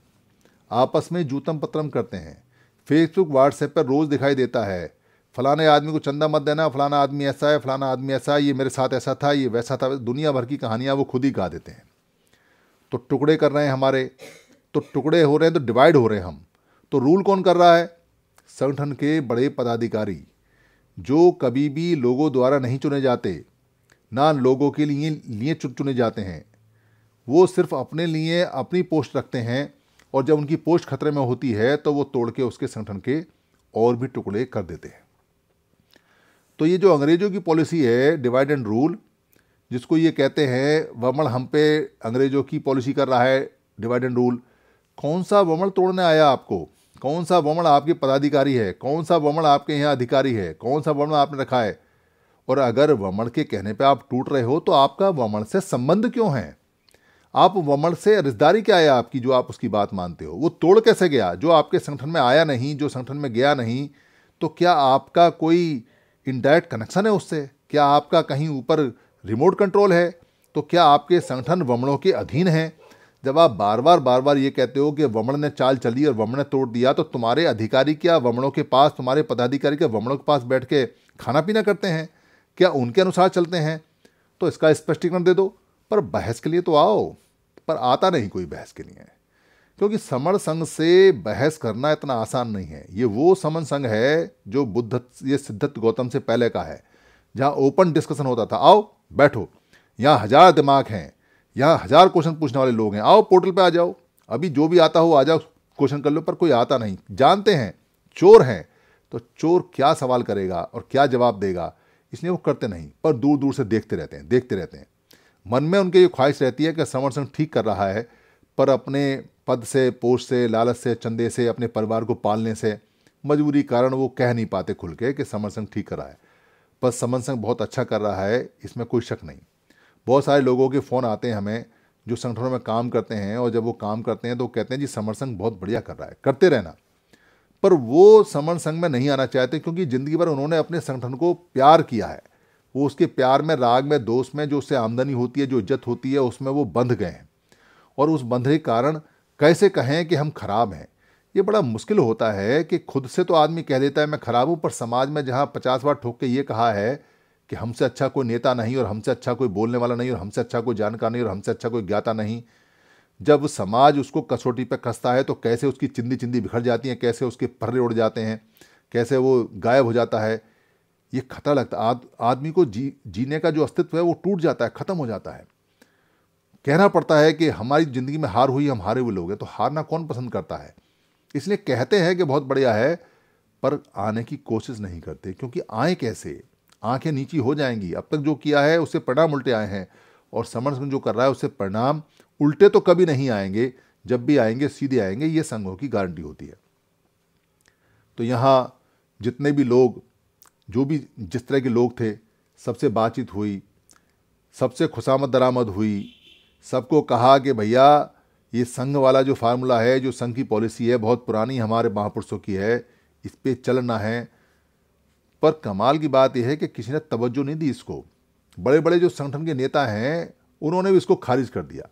आपस में जूतम पत्रम करते हैं फेसबुक व्हाट्सएप पर रोज़ दिखाई देता है फलाने आदमी को चंदा मत देना फलाना आदमी ऐसा है फलाना आदमी ऐसा है ये मेरे साथ ऐसा था ये वैसा था दुनिया भर की कहानियाँ वो खुद ही गा देते हैं तो टुकड़े कर रहे हैं हमारे तो टुकड़े हो रहे हैं तो डिवाइड हो रहे हैं हम तो रूल कौन कर रहा है संगठन के बड़े पदाधिकारी जो कभी भी लोगों द्वारा नहीं चुने जाते ना लोगों के लिए लिए चुने जाते हैं वो सिर्फ अपने लिए अपनी पोस्ट रखते हैं और जब उनकी पोस्ट खतरे में होती है तो वो तोड़ के उसके संगठन के और भी टुकड़े कर देते हैं तो ये जो अंग्रेज़ों की पॉलिसी है डिवाइड एंड रूल जिसको ये कहते हैं वमण हम पे अंग्रेज़ों की पॉलिसी कर रहा है डिवाइड एंड रूल कौन सा वमण तोड़ने आया आपको कौन सा वमण आपके पदाधिकारी है कौन सा वमण आपके यहाँ अधिकारी है कौन सा वमण आपने रखा है और अगर वमण के कहने पे आप टूट रहे हो तो आपका वमण से संबंध क्यों है आप वमण से रिश्तेदारी क्या है आपकी जो आप उसकी बात मानते हो वो तोड़ कैसे गया जो आपके संगठन में आया नहीं जो संगठन में गया नहीं तो क्या आपका कोई इनडायरेक्ट कनेक्शन है उससे क्या आपका कहीं ऊपर रिमोट कंट्रोल है तो क्या आपके संगठन वमणों के अधीन है जब आप बार बार बार बार ये कहते हो कि वमण ने चाल चली और वमण ने तोड़ दिया तो तुम्हारे अधिकारी क्या वमणों के पास तुम्हारे पदाधिकारी के वमणों के पास बैठ के खाना पीना करते हैं क्या उनके अनुसार चलते हैं तो इसका स्पष्टीकरण दे दो पर बहस के लिए तो आओ पर आता नहीं कोई बहस के लिए क्योंकि समण संघ से बहस करना इतना आसान नहीं है ये वो समन संघ है जो बुद्ध ये सिद्धत गौतम से पहले का है जहाँ ओपन डिस्कशन होता था आओ बैठो यहाँ हजार दिमाग हैं यहाँ हज़ार क्वेश्चन पूछने वाले लोग हैं आओ पोर्टल पर आ जाओ अभी जो भी आता हो आ जाओ क्वेश्चन कर लो पर कोई आता नहीं जानते हैं चोर हैं तो चोर क्या सवाल करेगा और क्या जवाब देगा इसलिए वो करते नहीं पर दूर दूर से देखते रहते हैं देखते रहते हैं मन में उनके ये ख्वाहिश रहती है कि समर संघ ठीक कर रहा है पर अपने पद से पोस्ट से लालच से चंदे से अपने परिवार को पालने से मजबूरी कारण वो कह नहीं पाते खुल के कि समर संघ ठीक कर रहा है पर समन संघ बहुत अच्छा कर रहा है इसमें कोई शक नहीं बहुत सारे लोगों के फ़ोन आते हैं हमें जो संगठनों में काम करते हैं और जब वो काम करते हैं तो कहते हैं जी समर संघ बहुत बढ़िया कर रहा है करते रहना पर वो समर संघ में नहीं आना चाहते क्योंकि ज़िंदगी भर उन्होंने अपने संगठन को प्यार किया है वो उसके प्यार में राग में दोष में जो उससे आमदनी होती है जो इज्जत होती है उसमें वो बंध गए हैं और उस बंधे कारण कैसे कहें कि हम खराब हैं ये बड़ा मुश्किल होता है कि खुद से तो आदमी कह देता है मैं खराब हूँ पर समाज में जहाँ पचास बार ठोक के ये कहा है कि हमसे अच्छा कोई नेता नहीं और हमसे अच्छा कोई बोलने वाला नहीं और हमसे अच्छा कोई जानकार नहीं और हमसे अच्छा कोई ज्ञाता नहीं जब समाज उसको कसौटी पर कसता है तो कैसे उसकी चिंदी चिंदी बिखर जाती हैं कैसे उसके पर्रे उड़ जाते हैं कैसे वो गायब हो जाता है ये खतरा लगता आद, आदमी को जी जीने का जो अस्तित्व है वो टूट जाता है ख़त्म हो जाता है कहना पड़ता है कि हमारी ज़िंदगी में हार हुई हम हारे हुए लोग हैं तो हारना कौन पसंद करता है इसलिए कहते हैं कि बहुत बढ़िया है पर आने की कोशिश नहीं करते क्योंकि आए कैसे आंखें नीची हो जाएंगी अब तक जो किया है उससे परिणाम उल्टे आए हैं और समर्सन जो कर रहा है उससे परिणाम उल्टे तो कभी नहीं आएंगे जब भी आएंगे सीधे आएंगे ये संघों की गारंटी होती है तो यहाँ जितने भी लोग जो भी जिस तरह के लोग थे सबसे बातचीत हुई सबसे खुशामद दरामद हुई सबको कहा कि भैया ये संघ वाला जो फार्मूला है जो संघ की पॉलिसी है बहुत पुरानी हमारे महापुरुषों की है इस पर चलना है पर कमाल की बात यह है कि किसी ने तवज्जो नहीं दी इसको बड़े बड़े जो संगठन के नेता हैं उन्होंने भी इसको खारिज कर दिया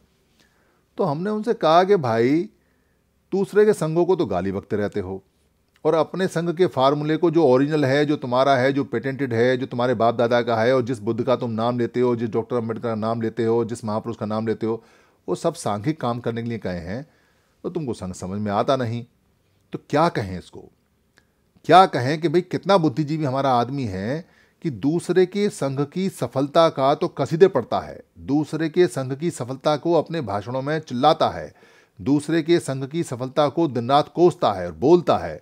तो हमने उनसे कहा कि भाई दूसरे के संघों को तो गाली बकते रहते हो और अपने संघ के फार्मूले को जो ओरिजिनल है जो तुम्हारा है जो पेटेंटेड है जो तुम्हारे बाप दादा का है और जिस बुद्ध का तुम नाम लेते हो जिस डॉक्टर अम्बेडकर का नाम लेते हो जिस महापुरुष का नाम लेते हो वो सब सांघिक काम करने के लिए कहे हैं तो तुमको संघ समझ में आता नहीं तो क्या कहें इसको क्या कहें कि भाई कितना बुद्धिजीवी हमारा आदमी है कि दूसरे के संघ की सफलता का तो कसीदे पड़ता है दूसरे के संघ की सफलता को अपने भाषणों में चिल्लाता है दूसरे के संघ की सफलता को दिन रात कोसता है और बोलता है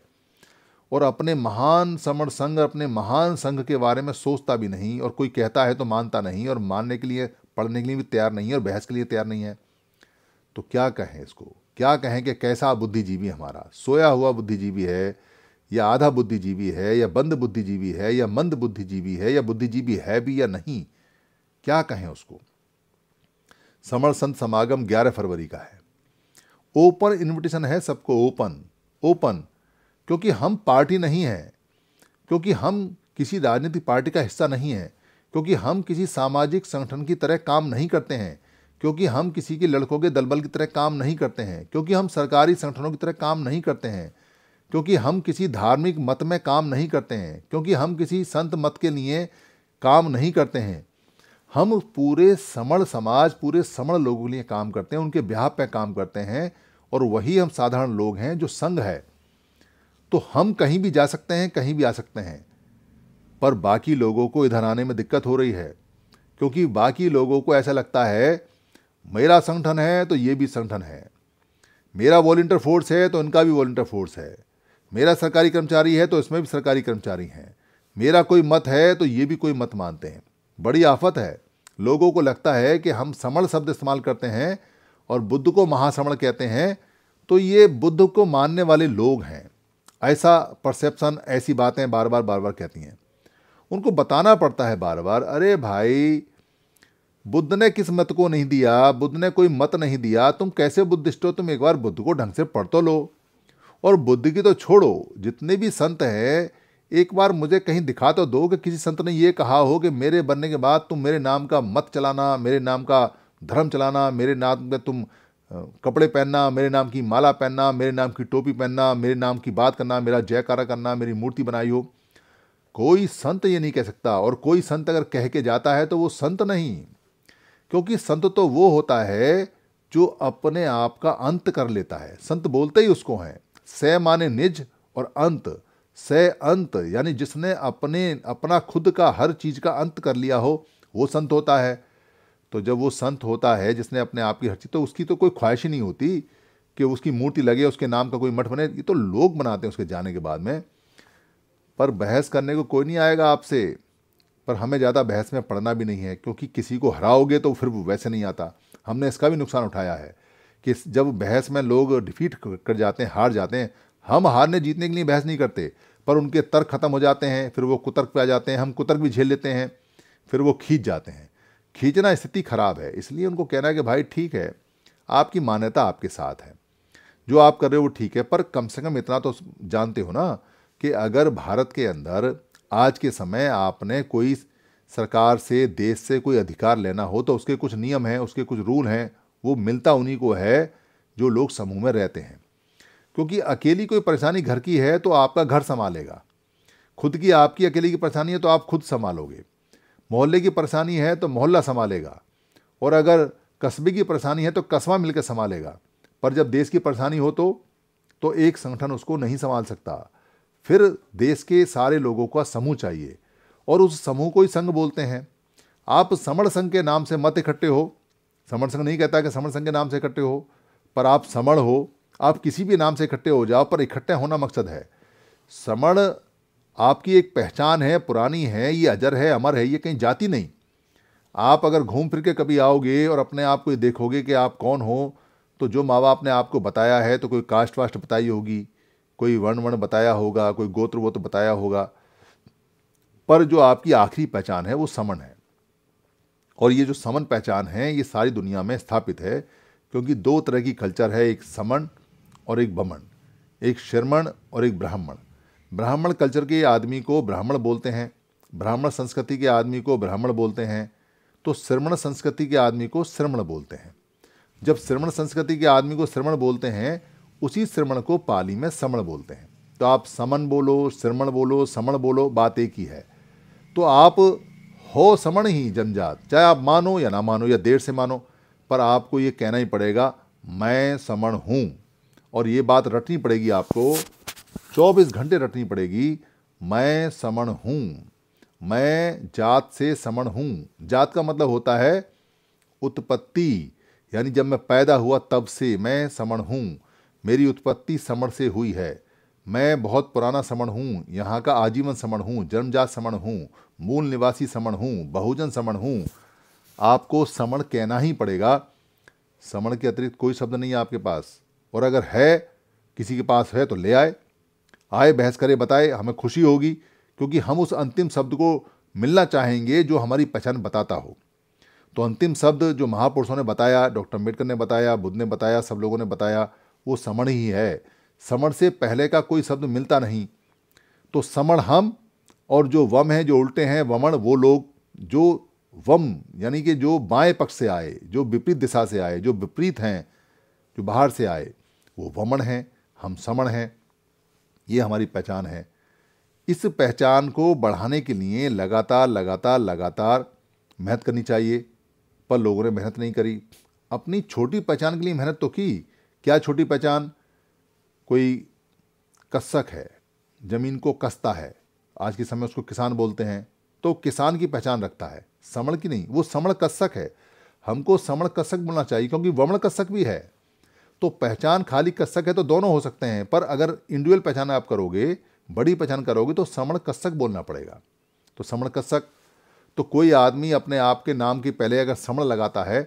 और अपने महान समर संघ अपने महान संघ के बारे में सोचता भी नहीं और कोई कहता है तो मानता नहीं और मानने के लिए पढ़ने के लिए भी तैयार नहीं है और बहस के लिए तैयार नहीं है तो क्या कहें इसको क्या कहें कि कैसा बुद्धिजीवी हमारा सोया हुआ बुद्धिजीवी है या आधा बुद्धिजीवी है या बंद बुद्धिजीवी है या मंद बुद्धिजीवी है या बुद्धिजीवी है भी या नहीं क्या कहें उसको समर संत समागम 11 फरवरी का है ओपन इनविटेशन है सबको ओपन ओपन क्योंकि हम पार्टी नहीं है क्योंकि हम किसी राजनीतिक पार्टी का हिस्सा नहीं है क्योंकि हम किसी सामाजिक संगठन की तरह काम नहीं करते हैं क्योंकि हम किसी के लड़कों के दलबल की तरह काम नहीं करते हैं क्योंकि हम सरकारी संगठनों की तरह काम नहीं करते हैं क्योंकि हम किसी धार्मिक मत में काम नहीं करते हैं क्योंकि हम किसी संत मत के लिए काम नहीं करते हैं हम पूरे समण समाज पूरे समण लोगों के लिए काम करते हैं उनके ब्याह पर काम करते हैं और वही हम साधारण लोग हैं जो संघ है तो हम कहीं भी जा सकते हैं कहीं भी आ सकते हैं पर बाकी लोगों को इधर आने में दिक्कत हो रही है क्योंकि बाकी लोगों को ऐसा लगता है मेरा संगठन है तो ये भी संगठन है मेरा वॉल्टियर फोर्स है तो इनका भी वॉलेंटियर फोर्स है मेरा सरकारी कर्मचारी है तो इसमें भी सरकारी कर्मचारी हैं मेरा कोई मत है तो ये भी कोई मत मानते हैं बड़ी आफत है लोगों को लगता है कि हम समण शब्द इस्तेमाल करते हैं और बुद्ध को महासमण कहते हैं तो ये बुद्ध को मानने वाले लोग हैं ऐसा परसेप्शन ऐसी बातें बार बार बार बार कहती हैं उनको बताना पड़ता है बार बार अरे भाई बुद्ध ने किस मत को नहीं दिया बुद्ध ने कोई मत नहीं दिया तुम कैसे बुद्धिस्ट हो तुम एक बार बुद्ध को ढंग से पढ़ तो लो और बुद्ध की तो छोड़ो जितने भी संत हैं एक बार मुझे कहीं दिखा तो दो कि किसी संत ने ये कहा हो कि मेरे बनने के बाद तुम मेरे नाम का मत चलाना मेरे नाम का धर्म चलाना मेरे नाम का तुम कपड़े पहनना मेरे नाम की माला पहनना मेरे नाम की टोपी पहनना मेरे नाम की बात करना मेरा जयकारा करना मेरी मूर्ति बनाई हो कोई संत ये नहीं कह सकता और कोई संत अगर कह के जाता है तो वो संत नहीं क्योंकि संत तो वो होता है जो अपने आप का अंत कर लेता है संत बोलते ही उसको हैं स माने निज और अंत स अंत यानी जिसने अपने अपना खुद का हर चीज़ का अंत कर लिया हो वो संत होता है तो जब वो संत होता है जिसने अपने आप की हर चीज़ तो उसकी तो कोई ख्वाहिश ही नहीं होती कि उसकी मूर्ति लगे उसके नाम का कोई मठ बने ये तो लोग बनाते हैं उसके जाने के बाद में पर बहस करने को कोई नहीं आएगा आपसे पर हमें ज़्यादा बहस में पड़ना भी नहीं है क्योंकि किसी को हराओगे तो फिर वैसे नहीं आता हमने इसका भी नुकसान उठाया है कि जब बहस में लोग डिफीट कर जाते हैं हार जाते हैं हम हारने जीतने के लिए बहस नहीं करते पर उनके तर्क ख़त्म हो जाते हैं फिर वो कुतर्क पे आ जाते हैं हम कुतर्क भी झेल लेते हैं फिर वो खींच जाते हैं खींचना स्थिति ख़राब है इसलिए उनको कहना है कि भाई ठीक है आपकी मान्यता आपके साथ है जो आप कर रहे हो वो ठीक है पर कम से कम इतना तो जानते हो ना कि अगर भारत के अंदर आज के समय आपने कोई सरकार से देश से कोई अधिकार लेना हो तो उसके कुछ नियम हैं उसके कुछ रूल हैं वो मिलता उन्हीं को है जो लोग समूह में रहते हैं क्योंकि अकेली कोई परेशानी घर की है तो आपका घर संभालेगा खुद की आपकी अकेले की परेशानी है तो आप खुद संभालोगे मोहल्ले की परेशानी है तो मोहल्ला संभालेगा और अगर कस्बे की परेशानी है तो कस्बा मिलकर संभालेगा पर जब देश की परेशानी हो तो तो एक संगठन उसको नहीं संभाल सकता फिर देश के सारे लोगों का समूह चाहिए और उस समूह को ही संघ बोलते हैं आप समण संघ के नाम से मत इकट्ठे हो समण संघ नहीं कहता कि समण संघ के नाम से इकट्ठे हो पर आप समण हो आप किसी भी नाम से इकट्ठे हो जाओ पर इकट्ठे होना मकसद है समण आपकी एक पहचान है पुरानी है ये अजर है अमर है ये कहीं जाती नहीं आप अगर घूम फिर के कभी आओगे और अपने आप को ये देखोगे कि आप कौन हो तो जो माँ बाप ने आपको बताया है तो कोई कास्ट वास्ट बताई होगी कोई वर्ण वर्ण बताया होगा कोई गोत्र वोत्र बताया होगा पर जो आपकी आखिरी पहचान है वो समण है और ये जो समन पहचान है ये सारी दुनिया में स्थापित है क्योंकि दो तरह की कल्चर है एक समन और एक बमन एक शर्मण और एक ब्राह्मण ब्राह्मण कल्चर के आदमी को ब्राह्मण बोलते हैं ब्राह्मण संस्कृति के आदमी को ब्राह्मण बोलते हैं तो श्रमण संस्कृति के आदमी को श्रमण बोलते हैं जब श्रमण संस्कृति के आदमी को श्रमण बोलते हैं उसी श्रमण को पाली में समण बोलते हैं तो आप समन बोलो श्रमण बोलो समण बोलो बात एक ही है तो आप हो समण ही जनजात चाहे आप मानो या ना मानो या देर से मानो पर आपको ये कहना ही पड़ेगा मैं समण हूँ और ये बात रटनी पड़ेगी आपको 24 घंटे रटनी पड़ेगी मैं समण हूँ मैं जात से समण हूँ जात का मतलब होता है उत्पत्ति यानी जब मैं पैदा हुआ तब से मैं समण हूँ मेरी उत्पत्ति समण से हुई है मैं बहुत पुराना समण हूँ यहाँ का आजीवन समण हूँ जन्मजात समण हूँ मूल निवासी समण हूँ बहुजन समण हूँ आपको समण कहना ही पड़ेगा समण के अतिरिक्त कोई शब्द नहीं है आपके पास और अगर है किसी के पास है तो ले आए आए बहस करें बताए हमें खुशी होगी क्योंकि हम उस अंतिम शब्द को मिलना चाहेंगे जो हमारी पहचान बताता हो तो अंतिम शब्द जो महापुरुषों ने बताया डॉक्टर अम्बेडकर ने बताया बुद्ध ने बताया सब लोगों ने बताया वो समण ही है समण से पहले का कोई शब्द मिलता नहीं तो समण हम और जो वम हैं जो उल्टे हैं वमण वो लोग जो वम यानी कि जो बाएं पक्ष से आए जो विपरीत दिशा से आए जो विपरीत हैं जो बाहर से आए वो वमण हैं हम समण हैं ये हमारी पहचान है इस पहचान को बढ़ाने के लिए लगातार लगातार लगातार मेहनत करनी चाहिए पर लोगों ने मेहनत नहीं करी अपनी छोटी पहचान के लिए मेहनत तो की क्या छोटी पहचान कोई कस्सक है ज़मीन को कसता है आज के समय उसको किसान बोलते हैं तो किसान की पहचान रखता है समण की नहीं वो समण कस्सक है हमको समण कस्सक बोलना चाहिए क्योंकि वमण कस्सक भी है तो पहचान खाली कस्सक है तो दोनों हो सकते हैं पर अगर इंडिविजुअल पहचान आप करोगे बड़ी पहचान करोगे तो समण कस्सक बोलना पड़ेगा तो समण कस्सक तो कोई आदमी अपने आप के नाम के पहले अगर समण लगाता है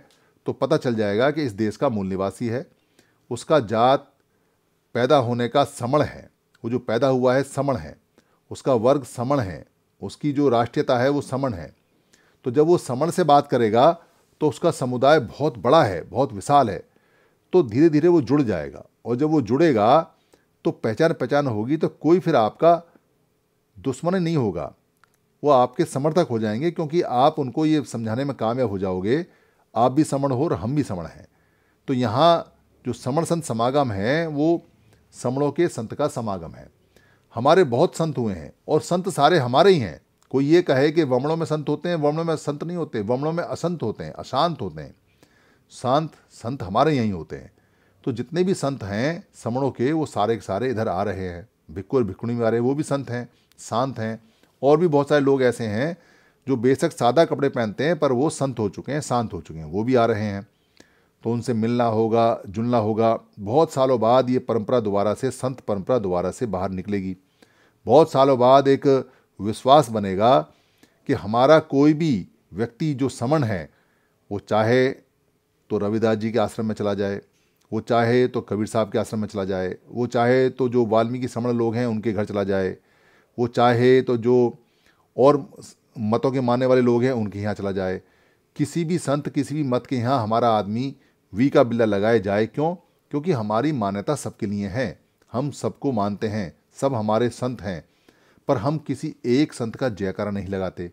तो पता चल जाएगा कि इस देश का मूल निवासी है उसका जात पैदा होने का समण है वो जो पैदा हुआ है समण है उसका वर्ग समण है उसकी जो राष्ट्रीयता है वो समण है तो जब वो समण से बात करेगा तो उसका समुदाय बहुत बड़ा है बहुत विशाल है तो धीरे धीरे वो जुड़ जाएगा और जब वो जुड़ेगा तो पहचान पहचान होगी तो कोई फिर आपका दुश्मन नहीं होगा वो आपके समर्थक हो जाएंगे क्योंकि आप उनको ये समझाने में कामयाब हो जाओगे आप भी समण हो और हम भी समण हैं तो यहाँ जो समण संत समागम है वो समणों के संत का समागम है हमारे बहुत संत हुए हैं और संत सारे हमारे ही हैं कोई ये कहे कि वमणों में संत होते हैं वमणों में संत नहीं होते वमणों में असंत होते हैं अशांत होते हैं शांत संत हमारे यहीं होते हैं तो जितने भी संत हैं समणों के वो सारे के सारे इधर आ रहे हैं भिक्कु और भिक्कुणी में आ रहे हैं वो भी संत हैं शांत हैं और भी बहुत सारे लोग ऐसे हैं जो बेशक सादा कपड़े पहनते हैं पर वो संत हो चुके हैं शांत हो चुके हैं वो भी आ रहे हैं तो उनसे मिलना होगा जुलना होगा बहुत सालों बाद ये परंपरा दोबारा से संत परंपरा दोबारा से बाहर निकलेगी बहुत सालों बाद एक विश्वास बनेगा कि हमारा कोई भी व्यक्ति जो समण है वो चाहे तो रविदास जी के आश्रम में चला जाए वो चाहे तो कबीर साहब के आश्रम में चला जाए वो चाहे तो जो वाल्मीकि समण लोग हैं उनके घर चला जाए वो चाहे तो जो और मतों के मानने वाले लोग हैं उनके यहाँ चला जाए किसी भी संत किसी भी मत के यहाँ हमारा आदमी वी का बिल्ला लगाए जाए क्यों क्योंकि हमारी मान्यता सबके लिए है हम सबको मानते हैं सब हमारे संत हैं पर हम किसी एक संत का जयकारा नहीं लगाते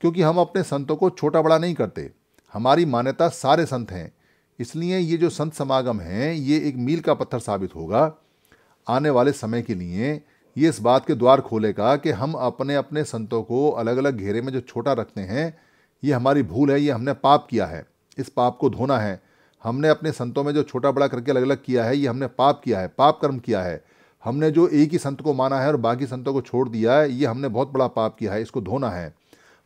क्योंकि हम अपने संतों को छोटा बड़ा नहीं करते हमारी मान्यता सारे संत हैं इसलिए ये जो संत समागम है ये एक मील का पत्थर साबित होगा आने वाले समय के लिए ये इस बात के द्वार खोलेगा कि हम अपने अपने संतों को अलग अलग घेरे में जो छोटा रखते हैं ये हमारी भूल है ये हमने पाप किया है इस पाप को धोना है हमने अपने संतों में जो छोटा बड़ा करके अलग अलग किया है ये हमने पाप किया है पाप कर्म किया है हमने जो एक ही संत को माना है और बाकी संतों को छोड़ दिया है ये हमने बहुत बड़ा पाप किया है इसको धोना है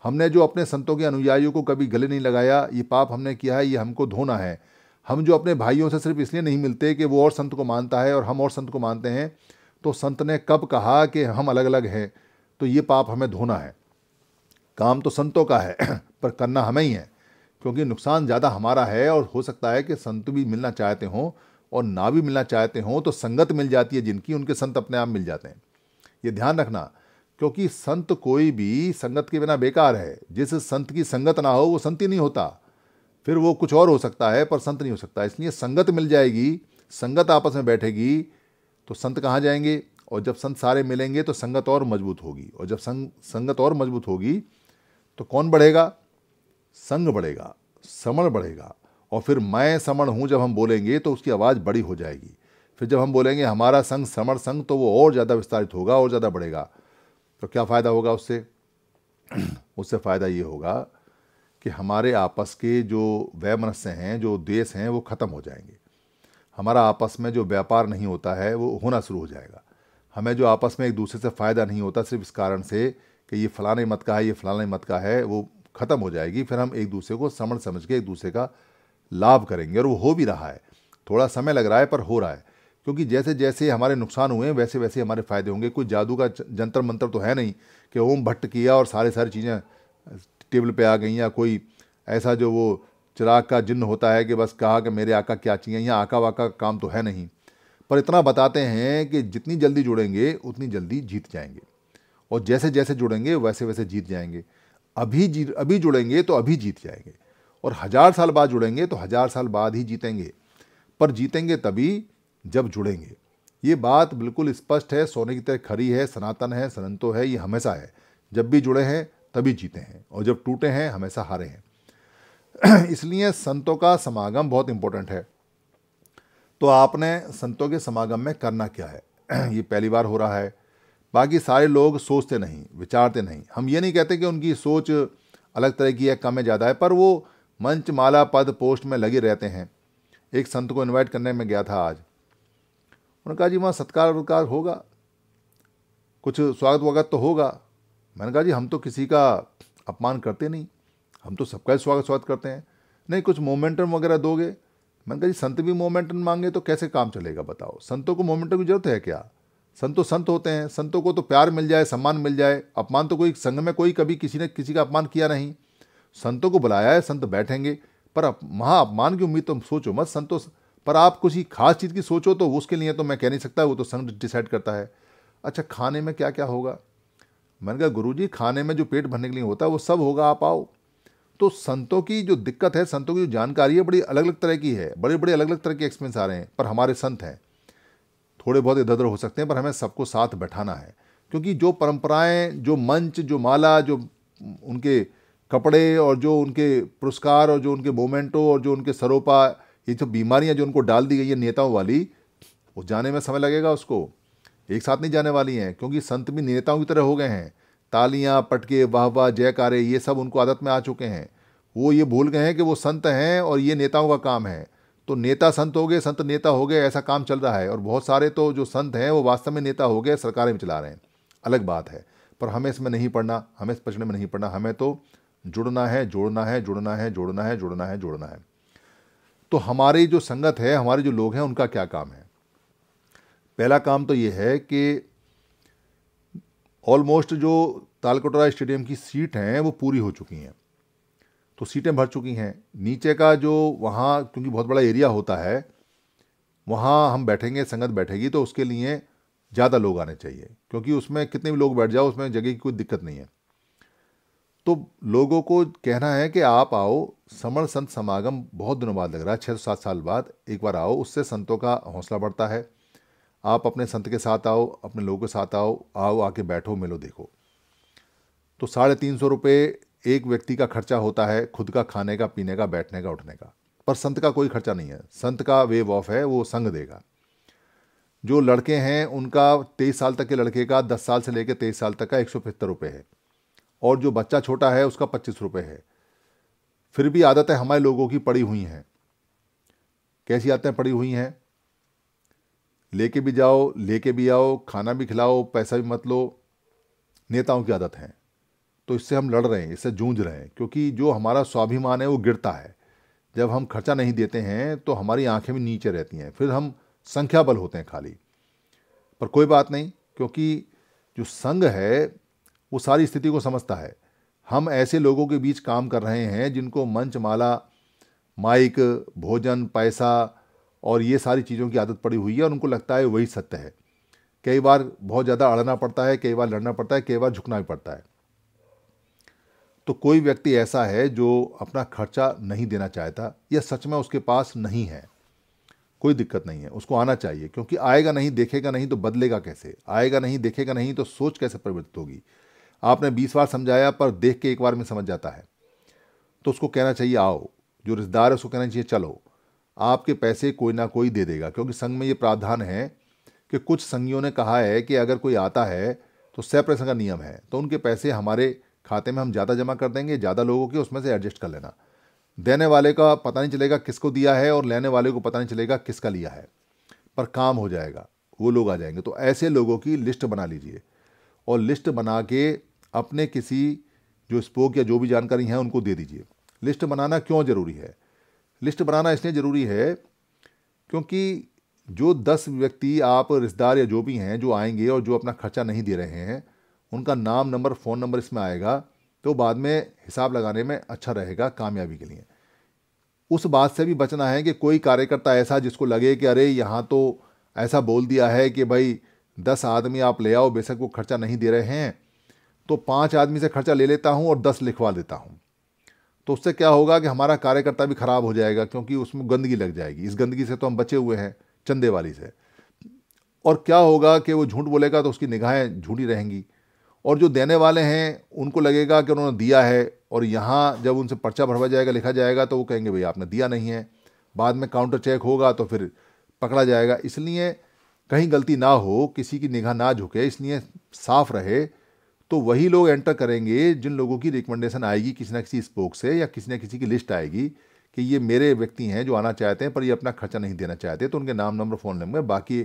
हमने जो अपने संतों के अनुयायियों को कभी गले नहीं लगाया ये पाप हमने किया है ये हमको धोना है हम जो अपने भाइयों से सिर्फ इसलिए नहीं मिलते कि वो और संत को मानता है और हम और संत को मानते हैं तो संत ने कब कहा कि हम अलग अलग हैं तो ये पाप हमें धोना है काम तो संतों का है पर करना हमें ही है क्योंकि नुकसान ज़्यादा हमारा है और हो सकता है कि संत भी मिलना चाहते हों और ना भी मिलना चाहते हों तो संगत मिल जाती है जिनकी उनके संत अपने आप मिल जाते हैं ये ध्यान रखना क्योंकि संत कोई भी संगत के बिना बेकार है जिस संत की संगत ना हो वो संत ही नहीं होता फिर वो कुछ और हो सकता है पर संत नहीं हो सकता इसलिए संगत मिल जाएगी संगत आपस में बैठेगी तो संत कहाँ जाएंगे और जब संत सारे मिलेंगे तो संगत और मजबूत होगी और जब संग संगत और मजबूत होगी तो कौन बढ़ेगा संग बढ़ेगा समण बढ़ेगा और फिर मैं समण हूँ जब हम बोलेंगे तो उसकी आवाज़ बड़ी हो जाएगी फिर जब हम बोलेंगे हमारा संग समण संग तो वो और ज़्यादा विस्तारित होगा और ज़्यादा बढ़ेगा तो क्या फ़ायदा होगा उससे उससे फ़ायदा ये होगा कि हमारे आपस के जो वैमनस्य हैं जो देश हैं वो ख़त्म हो जाएंगे हमारा आपस में जो व्यापार नहीं होता है वो होना शुरू हो जाएगा हमें जो आपस में एक दूसरे से फ़ायदा नहीं होता सिर्फ इस कारण से कि ये फ़लाने मत का है ये फ़लाने मत का है वो ख़त्म हो जाएगी फिर हम एक दूसरे को समझ समझ के एक दूसरे का लाभ करेंगे और वो हो भी रहा है थोड़ा समय लग रहा है पर हो रहा है क्योंकि जैसे जैसे हमारे नुकसान हुए हैं वैसे वैसे हमारे फ़ायदे होंगे कोई जादू का जंतर मंतर तो है नहीं कि ओम भट्ट किया और सारे सारी चीज़ें टेबल पे आ गई या कोई ऐसा जो वो चिराग का जिन्न होता है कि बस कहा कि मेरे आका क्या चाहिए यहाँ आका वाका का काम तो है नहीं पर इतना बताते हैं कि जितनी जल्दी जुड़ेंगे उतनी जल्दी जीत जाएंगे और जैसे जैसे जुड़ेंगे वैसे वैसे जीत जाएंगे अभी जी अभी जुड़ेंगे तो अभी जीत जाएंगे और हज़ार साल बाद जुड़ेंगे तो हज़ार साल बाद ही जीतेंगे पर जीतेंगे तभी जब जुड़ेंगे ये बात बिल्कुल स्पष्ट है सोने की तरह खरी है सनातन है सनंतो है ये हमेशा है जब भी जुड़े हैं तभी जीते हैं और जब टूटे हैं हमेशा हारे हैं इसलिए संतों का समागम बहुत इंपॉर्टेंट है तो आपने संतों के समागम में करना क्या है ये पहली बार हो रहा है बाकी सारे लोग सोचते नहीं विचारते नहीं हम ये नहीं कहते कि उनकी सोच अलग तरह की है कम है ज़्यादा है पर वो मंच माला पद पोस्ट में लगे रहते हैं एक संत को इनवाइट करने में गया था आज उन्होंने कहा जी वहाँ सत्कार वत्कार होगा कुछ स्वागत वागत तो होगा मैंने कहा जी हम तो किसी का अपमान करते नहीं हम तो सबका ही स्वागत स्वागत करते हैं नहीं कुछ मोमेंटम वगैरह दोगे मैंने कहा जी संत भी मोमेंटम मांगे तो कैसे काम चलेगा बताओ संतों को मोमेंटम की जरूरत है क्या संतो संत होते हैं संतों को तो प्यार मिल जाए सम्मान मिल जाए अपमान तो कोई संघ में कोई कभी किसी ने किसी का अपमान किया नहीं संतों को बुलाया है संत बैठेंगे पर महा अपमान की उम्मीद तो सोचो मत संतो पर आप किसी खास चीज़ की सोचो तो उसके लिए तो मैं कह नहीं सकता वो तो संघ डिसाइड करता है अच्छा खाने में क्या क्या होगा मैंने कहा गुरु खाने में जो पेट भरने के लिए होता है वो सब होगा आप आओ तो संतों की जो दिक्कत है संतों की जो जानकारी है बड़ी अलग अलग तरह की है बड़े बड़े अलग अलग तरह के एक्सपीरियंस आ रहे हैं पर हमारे संत हैं थोड़े बहुत इधर उधर हो सकते हैं पर हमें सबको साथ बैठाना है क्योंकि जो परंपराएं जो मंच जो माला जो उनके कपड़े और जो उनके पुरस्कार और जो उनके मोमेंटो और जो उनके सरोपा ये जो बीमारियां जो उनको डाल दी गई है नेताओं वाली वो जाने में समय लगेगा उसको एक साथ नहीं जाने वाली हैं क्योंकि संत भी नेताओं की तरह हो गए हैं तालियां पटके वाह वाह जयकारे ये सब उनको आदत में आ चुके हैं वो ये भूल गए हैं कि वो संत हैं और ये नेताओं का काम है तो नेता संत हो गए संत नेता हो गए ऐसा काम चल रहा है और बहुत सारे तो जो संत हैं वो वास्तव में नेता हो गए सरकारें भी चला रहे हैं अलग बात है पर हमें इसमें नहीं पढ़ना हमें इस प्रश्न में नहीं पढ़ना हमें तो जुड़ना है जोड़ना है जुड़ना है जोड़ना है जुड़ना है जोड़ना है तो हमारी जो संगत है हमारे जो लोग हैं उनका क्या काम है पहला काम तो ये है कि ऑलमोस्ट जो तालकोटरा स्टेडियम की सीट हैं वो पूरी हो चुकी हैं तो सीटें भर चुकी हैं नीचे का जो वहाँ क्योंकि बहुत बड़ा एरिया होता है वहाँ हम बैठेंगे संगत बैठेगी तो उसके लिए ज़्यादा लोग आने चाहिए क्योंकि उसमें कितने भी लोग बैठ जाओ उसमें जगह की कोई दिक्कत नहीं है तो लोगों को कहना है कि आप आओ समण संत समागम बहुत दिनों बाद लग रहा है छः सात साल बाद एक बार आओ उससे संतों का हौसला बढ़ता है आप अपने संत के साथ आओ अपने लोगों के साथ आओ आओ आके बैठो मिलो देखो तो साढ़े तीन सौ रुपये एक व्यक्ति का खर्चा होता है खुद का खाने का पीने का बैठने का उठने का पर संत का कोई खर्चा नहीं है संत का वेव ऑफ है वो संग देगा जो लड़के हैं उनका तेईस साल तक के लड़के का दस साल से लेकर तेईस साल तक का एक सौ पचहत्तर रुपये है और जो बच्चा छोटा है उसका पच्चीस रुपये है फिर भी आदतें हमारे लोगों की पड़ी हुई हैं कैसी आदतें पड़ी हुई हैं लेके भी जाओ लेके भी आओ खाना भी खिलाओ पैसा भी मत लो नेताओं की आदत है तो इससे हम लड़ रहे हैं इससे जूझ रहे हैं क्योंकि जो हमारा स्वाभिमान है वो गिरता है जब हम खर्चा नहीं देते हैं तो हमारी आंखें भी नीचे रहती हैं फिर हम संख्या बल होते हैं खाली पर कोई बात नहीं क्योंकि जो संघ है वो सारी स्थिति को समझता है हम ऐसे लोगों के बीच काम कर रहे हैं जिनको मंच माला माइक भोजन पैसा और ये सारी चीज़ों की आदत पड़ी हुई है और उनको लगता है वही सत्य है कई बार बहुत ज़्यादा अड़ना पड़ता है कई बार लड़ना पड़ता है कई बार झुकना भी पड़ता है तो कोई व्यक्ति ऐसा है जो अपना खर्चा नहीं देना चाहता या सच में उसके पास नहीं है कोई दिक्कत नहीं है उसको आना चाहिए क्योंकि आएगा नहीं देखेगा नहीं तो बदलेगा कैसे आएगा नहीं देखेगा नहीं तो सोच कैसे परिवर्तित होगी आपने बीस बार समझाया पर देख के एक बार में समझ जाता है तो उसको कहना चाहिए आओ जो रिश्तेदार है उसको कहना चाहिए चलो आपके पैसे कोई ना कोई दे देगा क्योंकि संघ में ये प्रावधान है कि कुछ संघियों ने कहा है कि अगर कोई आता है तो सेपरेशन का नियम है तो उनके पैसे हमारे खाते में हम ज़्यादा जमा कर देंगे ज़्यादा लोगों की उसमें से एडजस्ट कर लेना देने वाले का पता नहीं चलेगा किसको दिया है और लेने वाले को पता नहीं चलेगा किसका लिया है पर काम हो जाएगा वो लोग आ जाएंगे तो ऐसे लोगों की लिस्ट बना लीजिए और लिस्ट बना के अपने किसी जो स्पोक या जो भी जानकारी है उनको दे दीजिए लिस्ट बनाना क्यों ज़रूरी है लिस्ट बनाना इसलिए ज़रूरी है क्योंकि जो दस व्यक्ति आप रिश्तेदार या जो भी हैं जो आएंगे और जो अपना खर्चा नहीं दे रहे हैं उनका नाम नंबर फ़ोन नंबर इसमें आएगा तो बाद में हिसाब लगाने में अच्छा रहेगा कामयाबी के लिए उस बात से भी बचना है कि कोई कार्यकर्ता ऐसा जिसको लगे कि अरे यहाँ तो ऐसा बोल दिया है कि भाई दस आदमी आप ले आओ बेशक वो खर्चा नहीं दे रहे हैं तो पाँच आदमी से खर्चा ले लेता हूँ और दस लिखवा देता हूँ तो उससे क्या होगा कि हमारा कार्यकर्ता भी ख़राब हो जाएगा क्योंकि उसमें गंदगी लग जाएगी इस गंदगी से तो हम बचे हुए हैं चंदे वाली से और क्या होगा कि वो झूठ बोलेगा तो उसकी निगाहें झूठी रहेंगी और जो देने वाले हैं उनको लगेगा कि उन्होंने दिया है और यहाँ जब उनसे पर्चा भरवा जाएगा लिखा जाएगा तो वो कहेंगे भैया आपने दिया नहीं है बाद में काउंटर चेक होगा तो फिर पकड़ा जाएगा इसलिए कहीं गलती ना हो किसी की निगाह ना झुके इसलिए साफ रहे तो वही लोग एंटर करेंगे जिन लोगों की रिकमेंडेशन आएगी किसी ना किसी स्पोक से या किसी ना किसी की लिस्ट आएगी कि ये मेरे व्यक्ति हैं जो आना चाहते हैं पर ये अपना खर्चा नहीं देना चाहते तो उनके नाम नंबर फ़ोन नंबर बाकी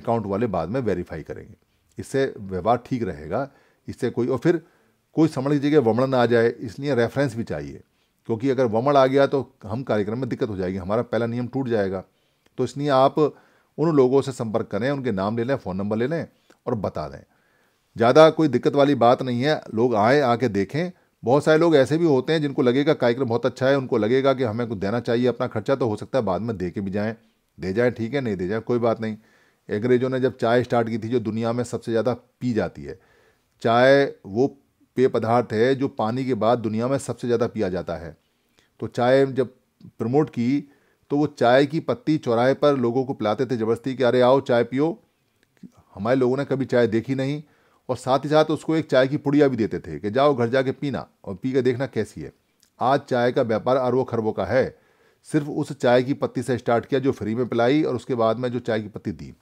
अकाउंट वाले बाद में वेरीफाई करेंगे इससे व्यवहार ठीक रहेगा इससे कोई और फिर कोई समझ लीजिए कि वमण ना आ जाए इसलिए रेफरेंस भी चाहिए क्योंकि अगर वमण आ गया तो हम कार्यक्रम में दिक्कत हो जाएगी हमारा पहला नियम टूट जाएगा तो इसलिए आप उन लोगों से संपर्क करें उनके नाम ले लें फ़ोन नंबर ले लें और बता दें ज़्यादा कोई दिक्कत वाली बात नहीं है लोग आए आके देखें बहुत सारे लोग ऐसे भी होते हैं जिनको लगेगा कार्यक्रम बहुत अच्छा है उनको लगेगा कि हमें कुछ देना चाहिए अपना खर्चा तो हो सकता है बाद में दे के भी जाएँ दे जाएँ ठीक है नहीं दे जाएँ कोई बात नहीं अंग्रेजों ने जब चाय स्टार्ट की थी जो दुनिया में सबसे ज़्यादा पी जाती है चाय वो पेय पदार्थ है जो पानी के बाद दुनिया में सबसे ज़्यादा पिया जाता है तो चाय जब प्रमोट की तो वो चाय की पत्ती चौराहे पर लोगों को पिलाते थे ज़बरदस्ती कि अरे आओ चाय पियो हमारे लोगों ने कभी चाय देखी नहीं और साथ ही साथ उसको एक चाय की पुड़िया भी देते थे कि जाओ घर जाके पीना और पी के देखना कैसी है आज चाय का व्यापार अरबों खरबों का है सिर्फ उस चाय की पत्ती से स्टार्ट किया जो फ्री में पिलाई और उसके बाद में जो चाय की पत्ती दी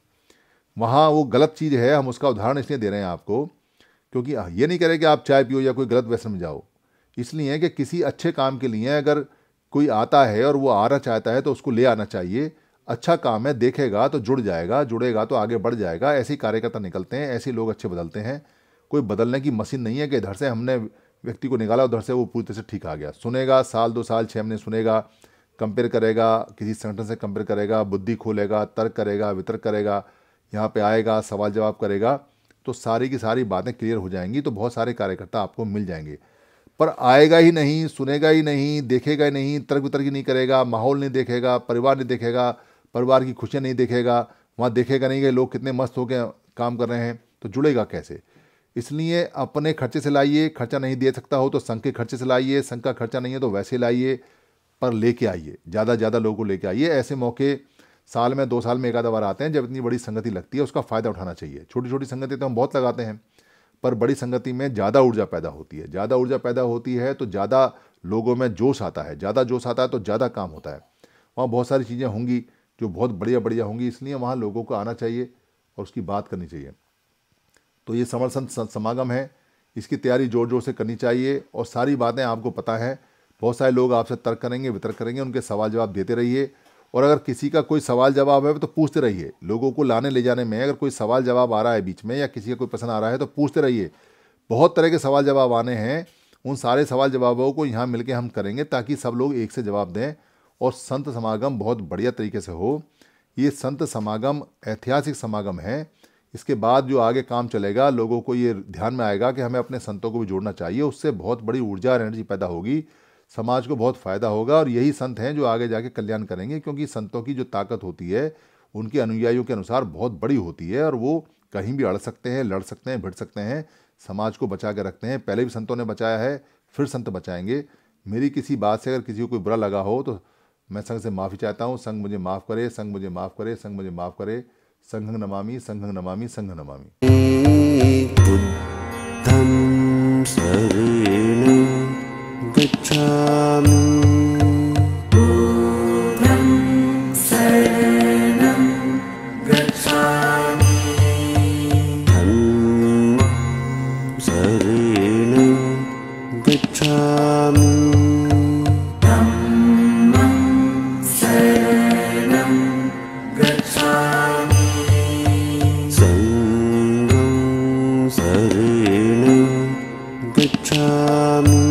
वहाँ वो गलत चीज़ है हम उसका उदाहरण इसलिए दे रहे हैं आपको क्योंकि ये नहीं करे कि आप चाय पियो या कोई गलत व्यसन में जाओ इसलिए है कि किसी अच्छे काम के लिए अगर कोई आता है और वो आना चाहता है तो उसको ले आना चाहिए अच्छा काम है देखेगा तो जुड़ जाएगा जुड़ेगा तो आगे बढ़ जाएगा ऐसे कार्यकर्ता निकलते हैं ऐसे लोग अच्छे बदलते हैं कोई बदलने की मशीन नहीं है कि इधर से हमने व्यक्ति को निकाला उधर से वो पूरी तरह से ठीक आ गया सुनेगा साल दो साल छः महीने सुनेगा कंपेयर करेगा किसी संगठन से कंपेयर करेगा बुद्धि खोलेगा तर्क करेगा वितर्क करेगा यहाँ पे आएगा सवाल जवाब करेगा तो सारी की सारी बातें क्लियर हो जाएंगी तो बहुत सारे कार्यकर्ता आपको मिल जाएंगे पर आएगा ही नहीं सुनेगा ही नहीं देखेगा ही नहीं तर्क वितर्क नहीं करेगा माहौल नहीं देखेगा परिवार नहीं देखेगा परिवार की खुशियाँ नहीं देखेगा वहाँ देखेगा नहीं कि लोग कितने मस्त होकर काम कर रहे हैं तो जुड़ेगा कैसे इसलिए अपने खर्चे से लाइए खर्चा नहीं दे सकता हो तो संघ के खर्चे से लाइए संघ का खर्चा नहीं है तो वैसे लाइए पर लेके आइए ज़्यादा ज़्यादा लोगों को लेके आइए ऐसे मौके साल में दो साल में एक आधा बार आते हैं जब इतनी बड़ी संगति लगती है उसका फ़ायदा उठाना चाहिए छोटी छोटी संगति तो हम बहुत लगाते हैं पर बड़ी संगति में ज़्यादा ऊर्जा पैदा होती है ज़्यादा ऊर्जा पैदा होती है तो ज़्यादा लोगों में जोश आता है ज़्यादा जोश आता है तो ज़्यादा काम होता है वहाँ बहुत सारी चीज़ें होंगी जो बहुत बढ़िया बढ़िया होंगी इसलिए वहाँ लोगों को आना चाहिए और उसकी बात करनी चाहिए तो ये समर्थन समागम है इसकी तैयारी ज़ोर ज़ोर से करनी चाहिए और सारी बातें आपको पता है बहुत सारे लोग आपसे तर्क करेंगे वितर्क करेंगे उनके सवाल जवाब देते रहिए और अगर किसी का कोई सवाल जवाब है तो पूछते रहिए लोगों को लाने ले जाने में अगर कोई सवाल जवाब आ रहा है बीच में या किसी का कोई पसंद आ रहा है तो पूछते रहिए बहुत तरह के सवाल जवाब आने हैं उन सारे सवाल जवाबों को यहाँ मिलके हम करेंगे ताकि सब लोग एक से जवाब दें और संत समागम बहुत बढ़िया तरीके से हो ये संत समागम ऐतिहासिक समागम है इसके बाद जो आगे काम चलेगा लोगों को ये ध्यान में आएगा कि हमें अपने संतों को भी जोड़ना चाहिए उससे बहुत बड़ी ऊर्जा और एनर्जी पैदा होगी समाज को बहुत फ़ायदा होगा और यही संत हैं जो आगे जाके कल्याण करेंगे क्योंकि संतों की जो ताकत होती है उनके अनुयायियों के अनुसार बहुत बड़ी होती है और वो कहीं भी अड़ सकते हैं लड़ सकते हैं भिड़ सकते हैं समाज को बचा के रखते हैं पहले भी संतों ने बचाया है फिर संत बचाएंगे मेरी किसी बात से अगर किसी को कोई बुरा लगा हो तो मैं संघ से माफ़ी चाहता हूँ संघ मुझे माफ़ करे संघ मुझे माफ़ करे संघ मुझे माफ़ करे संघ नमामी संघ नमामी संघ नमामि च्छाम् गच्छा थरेण गच्छामि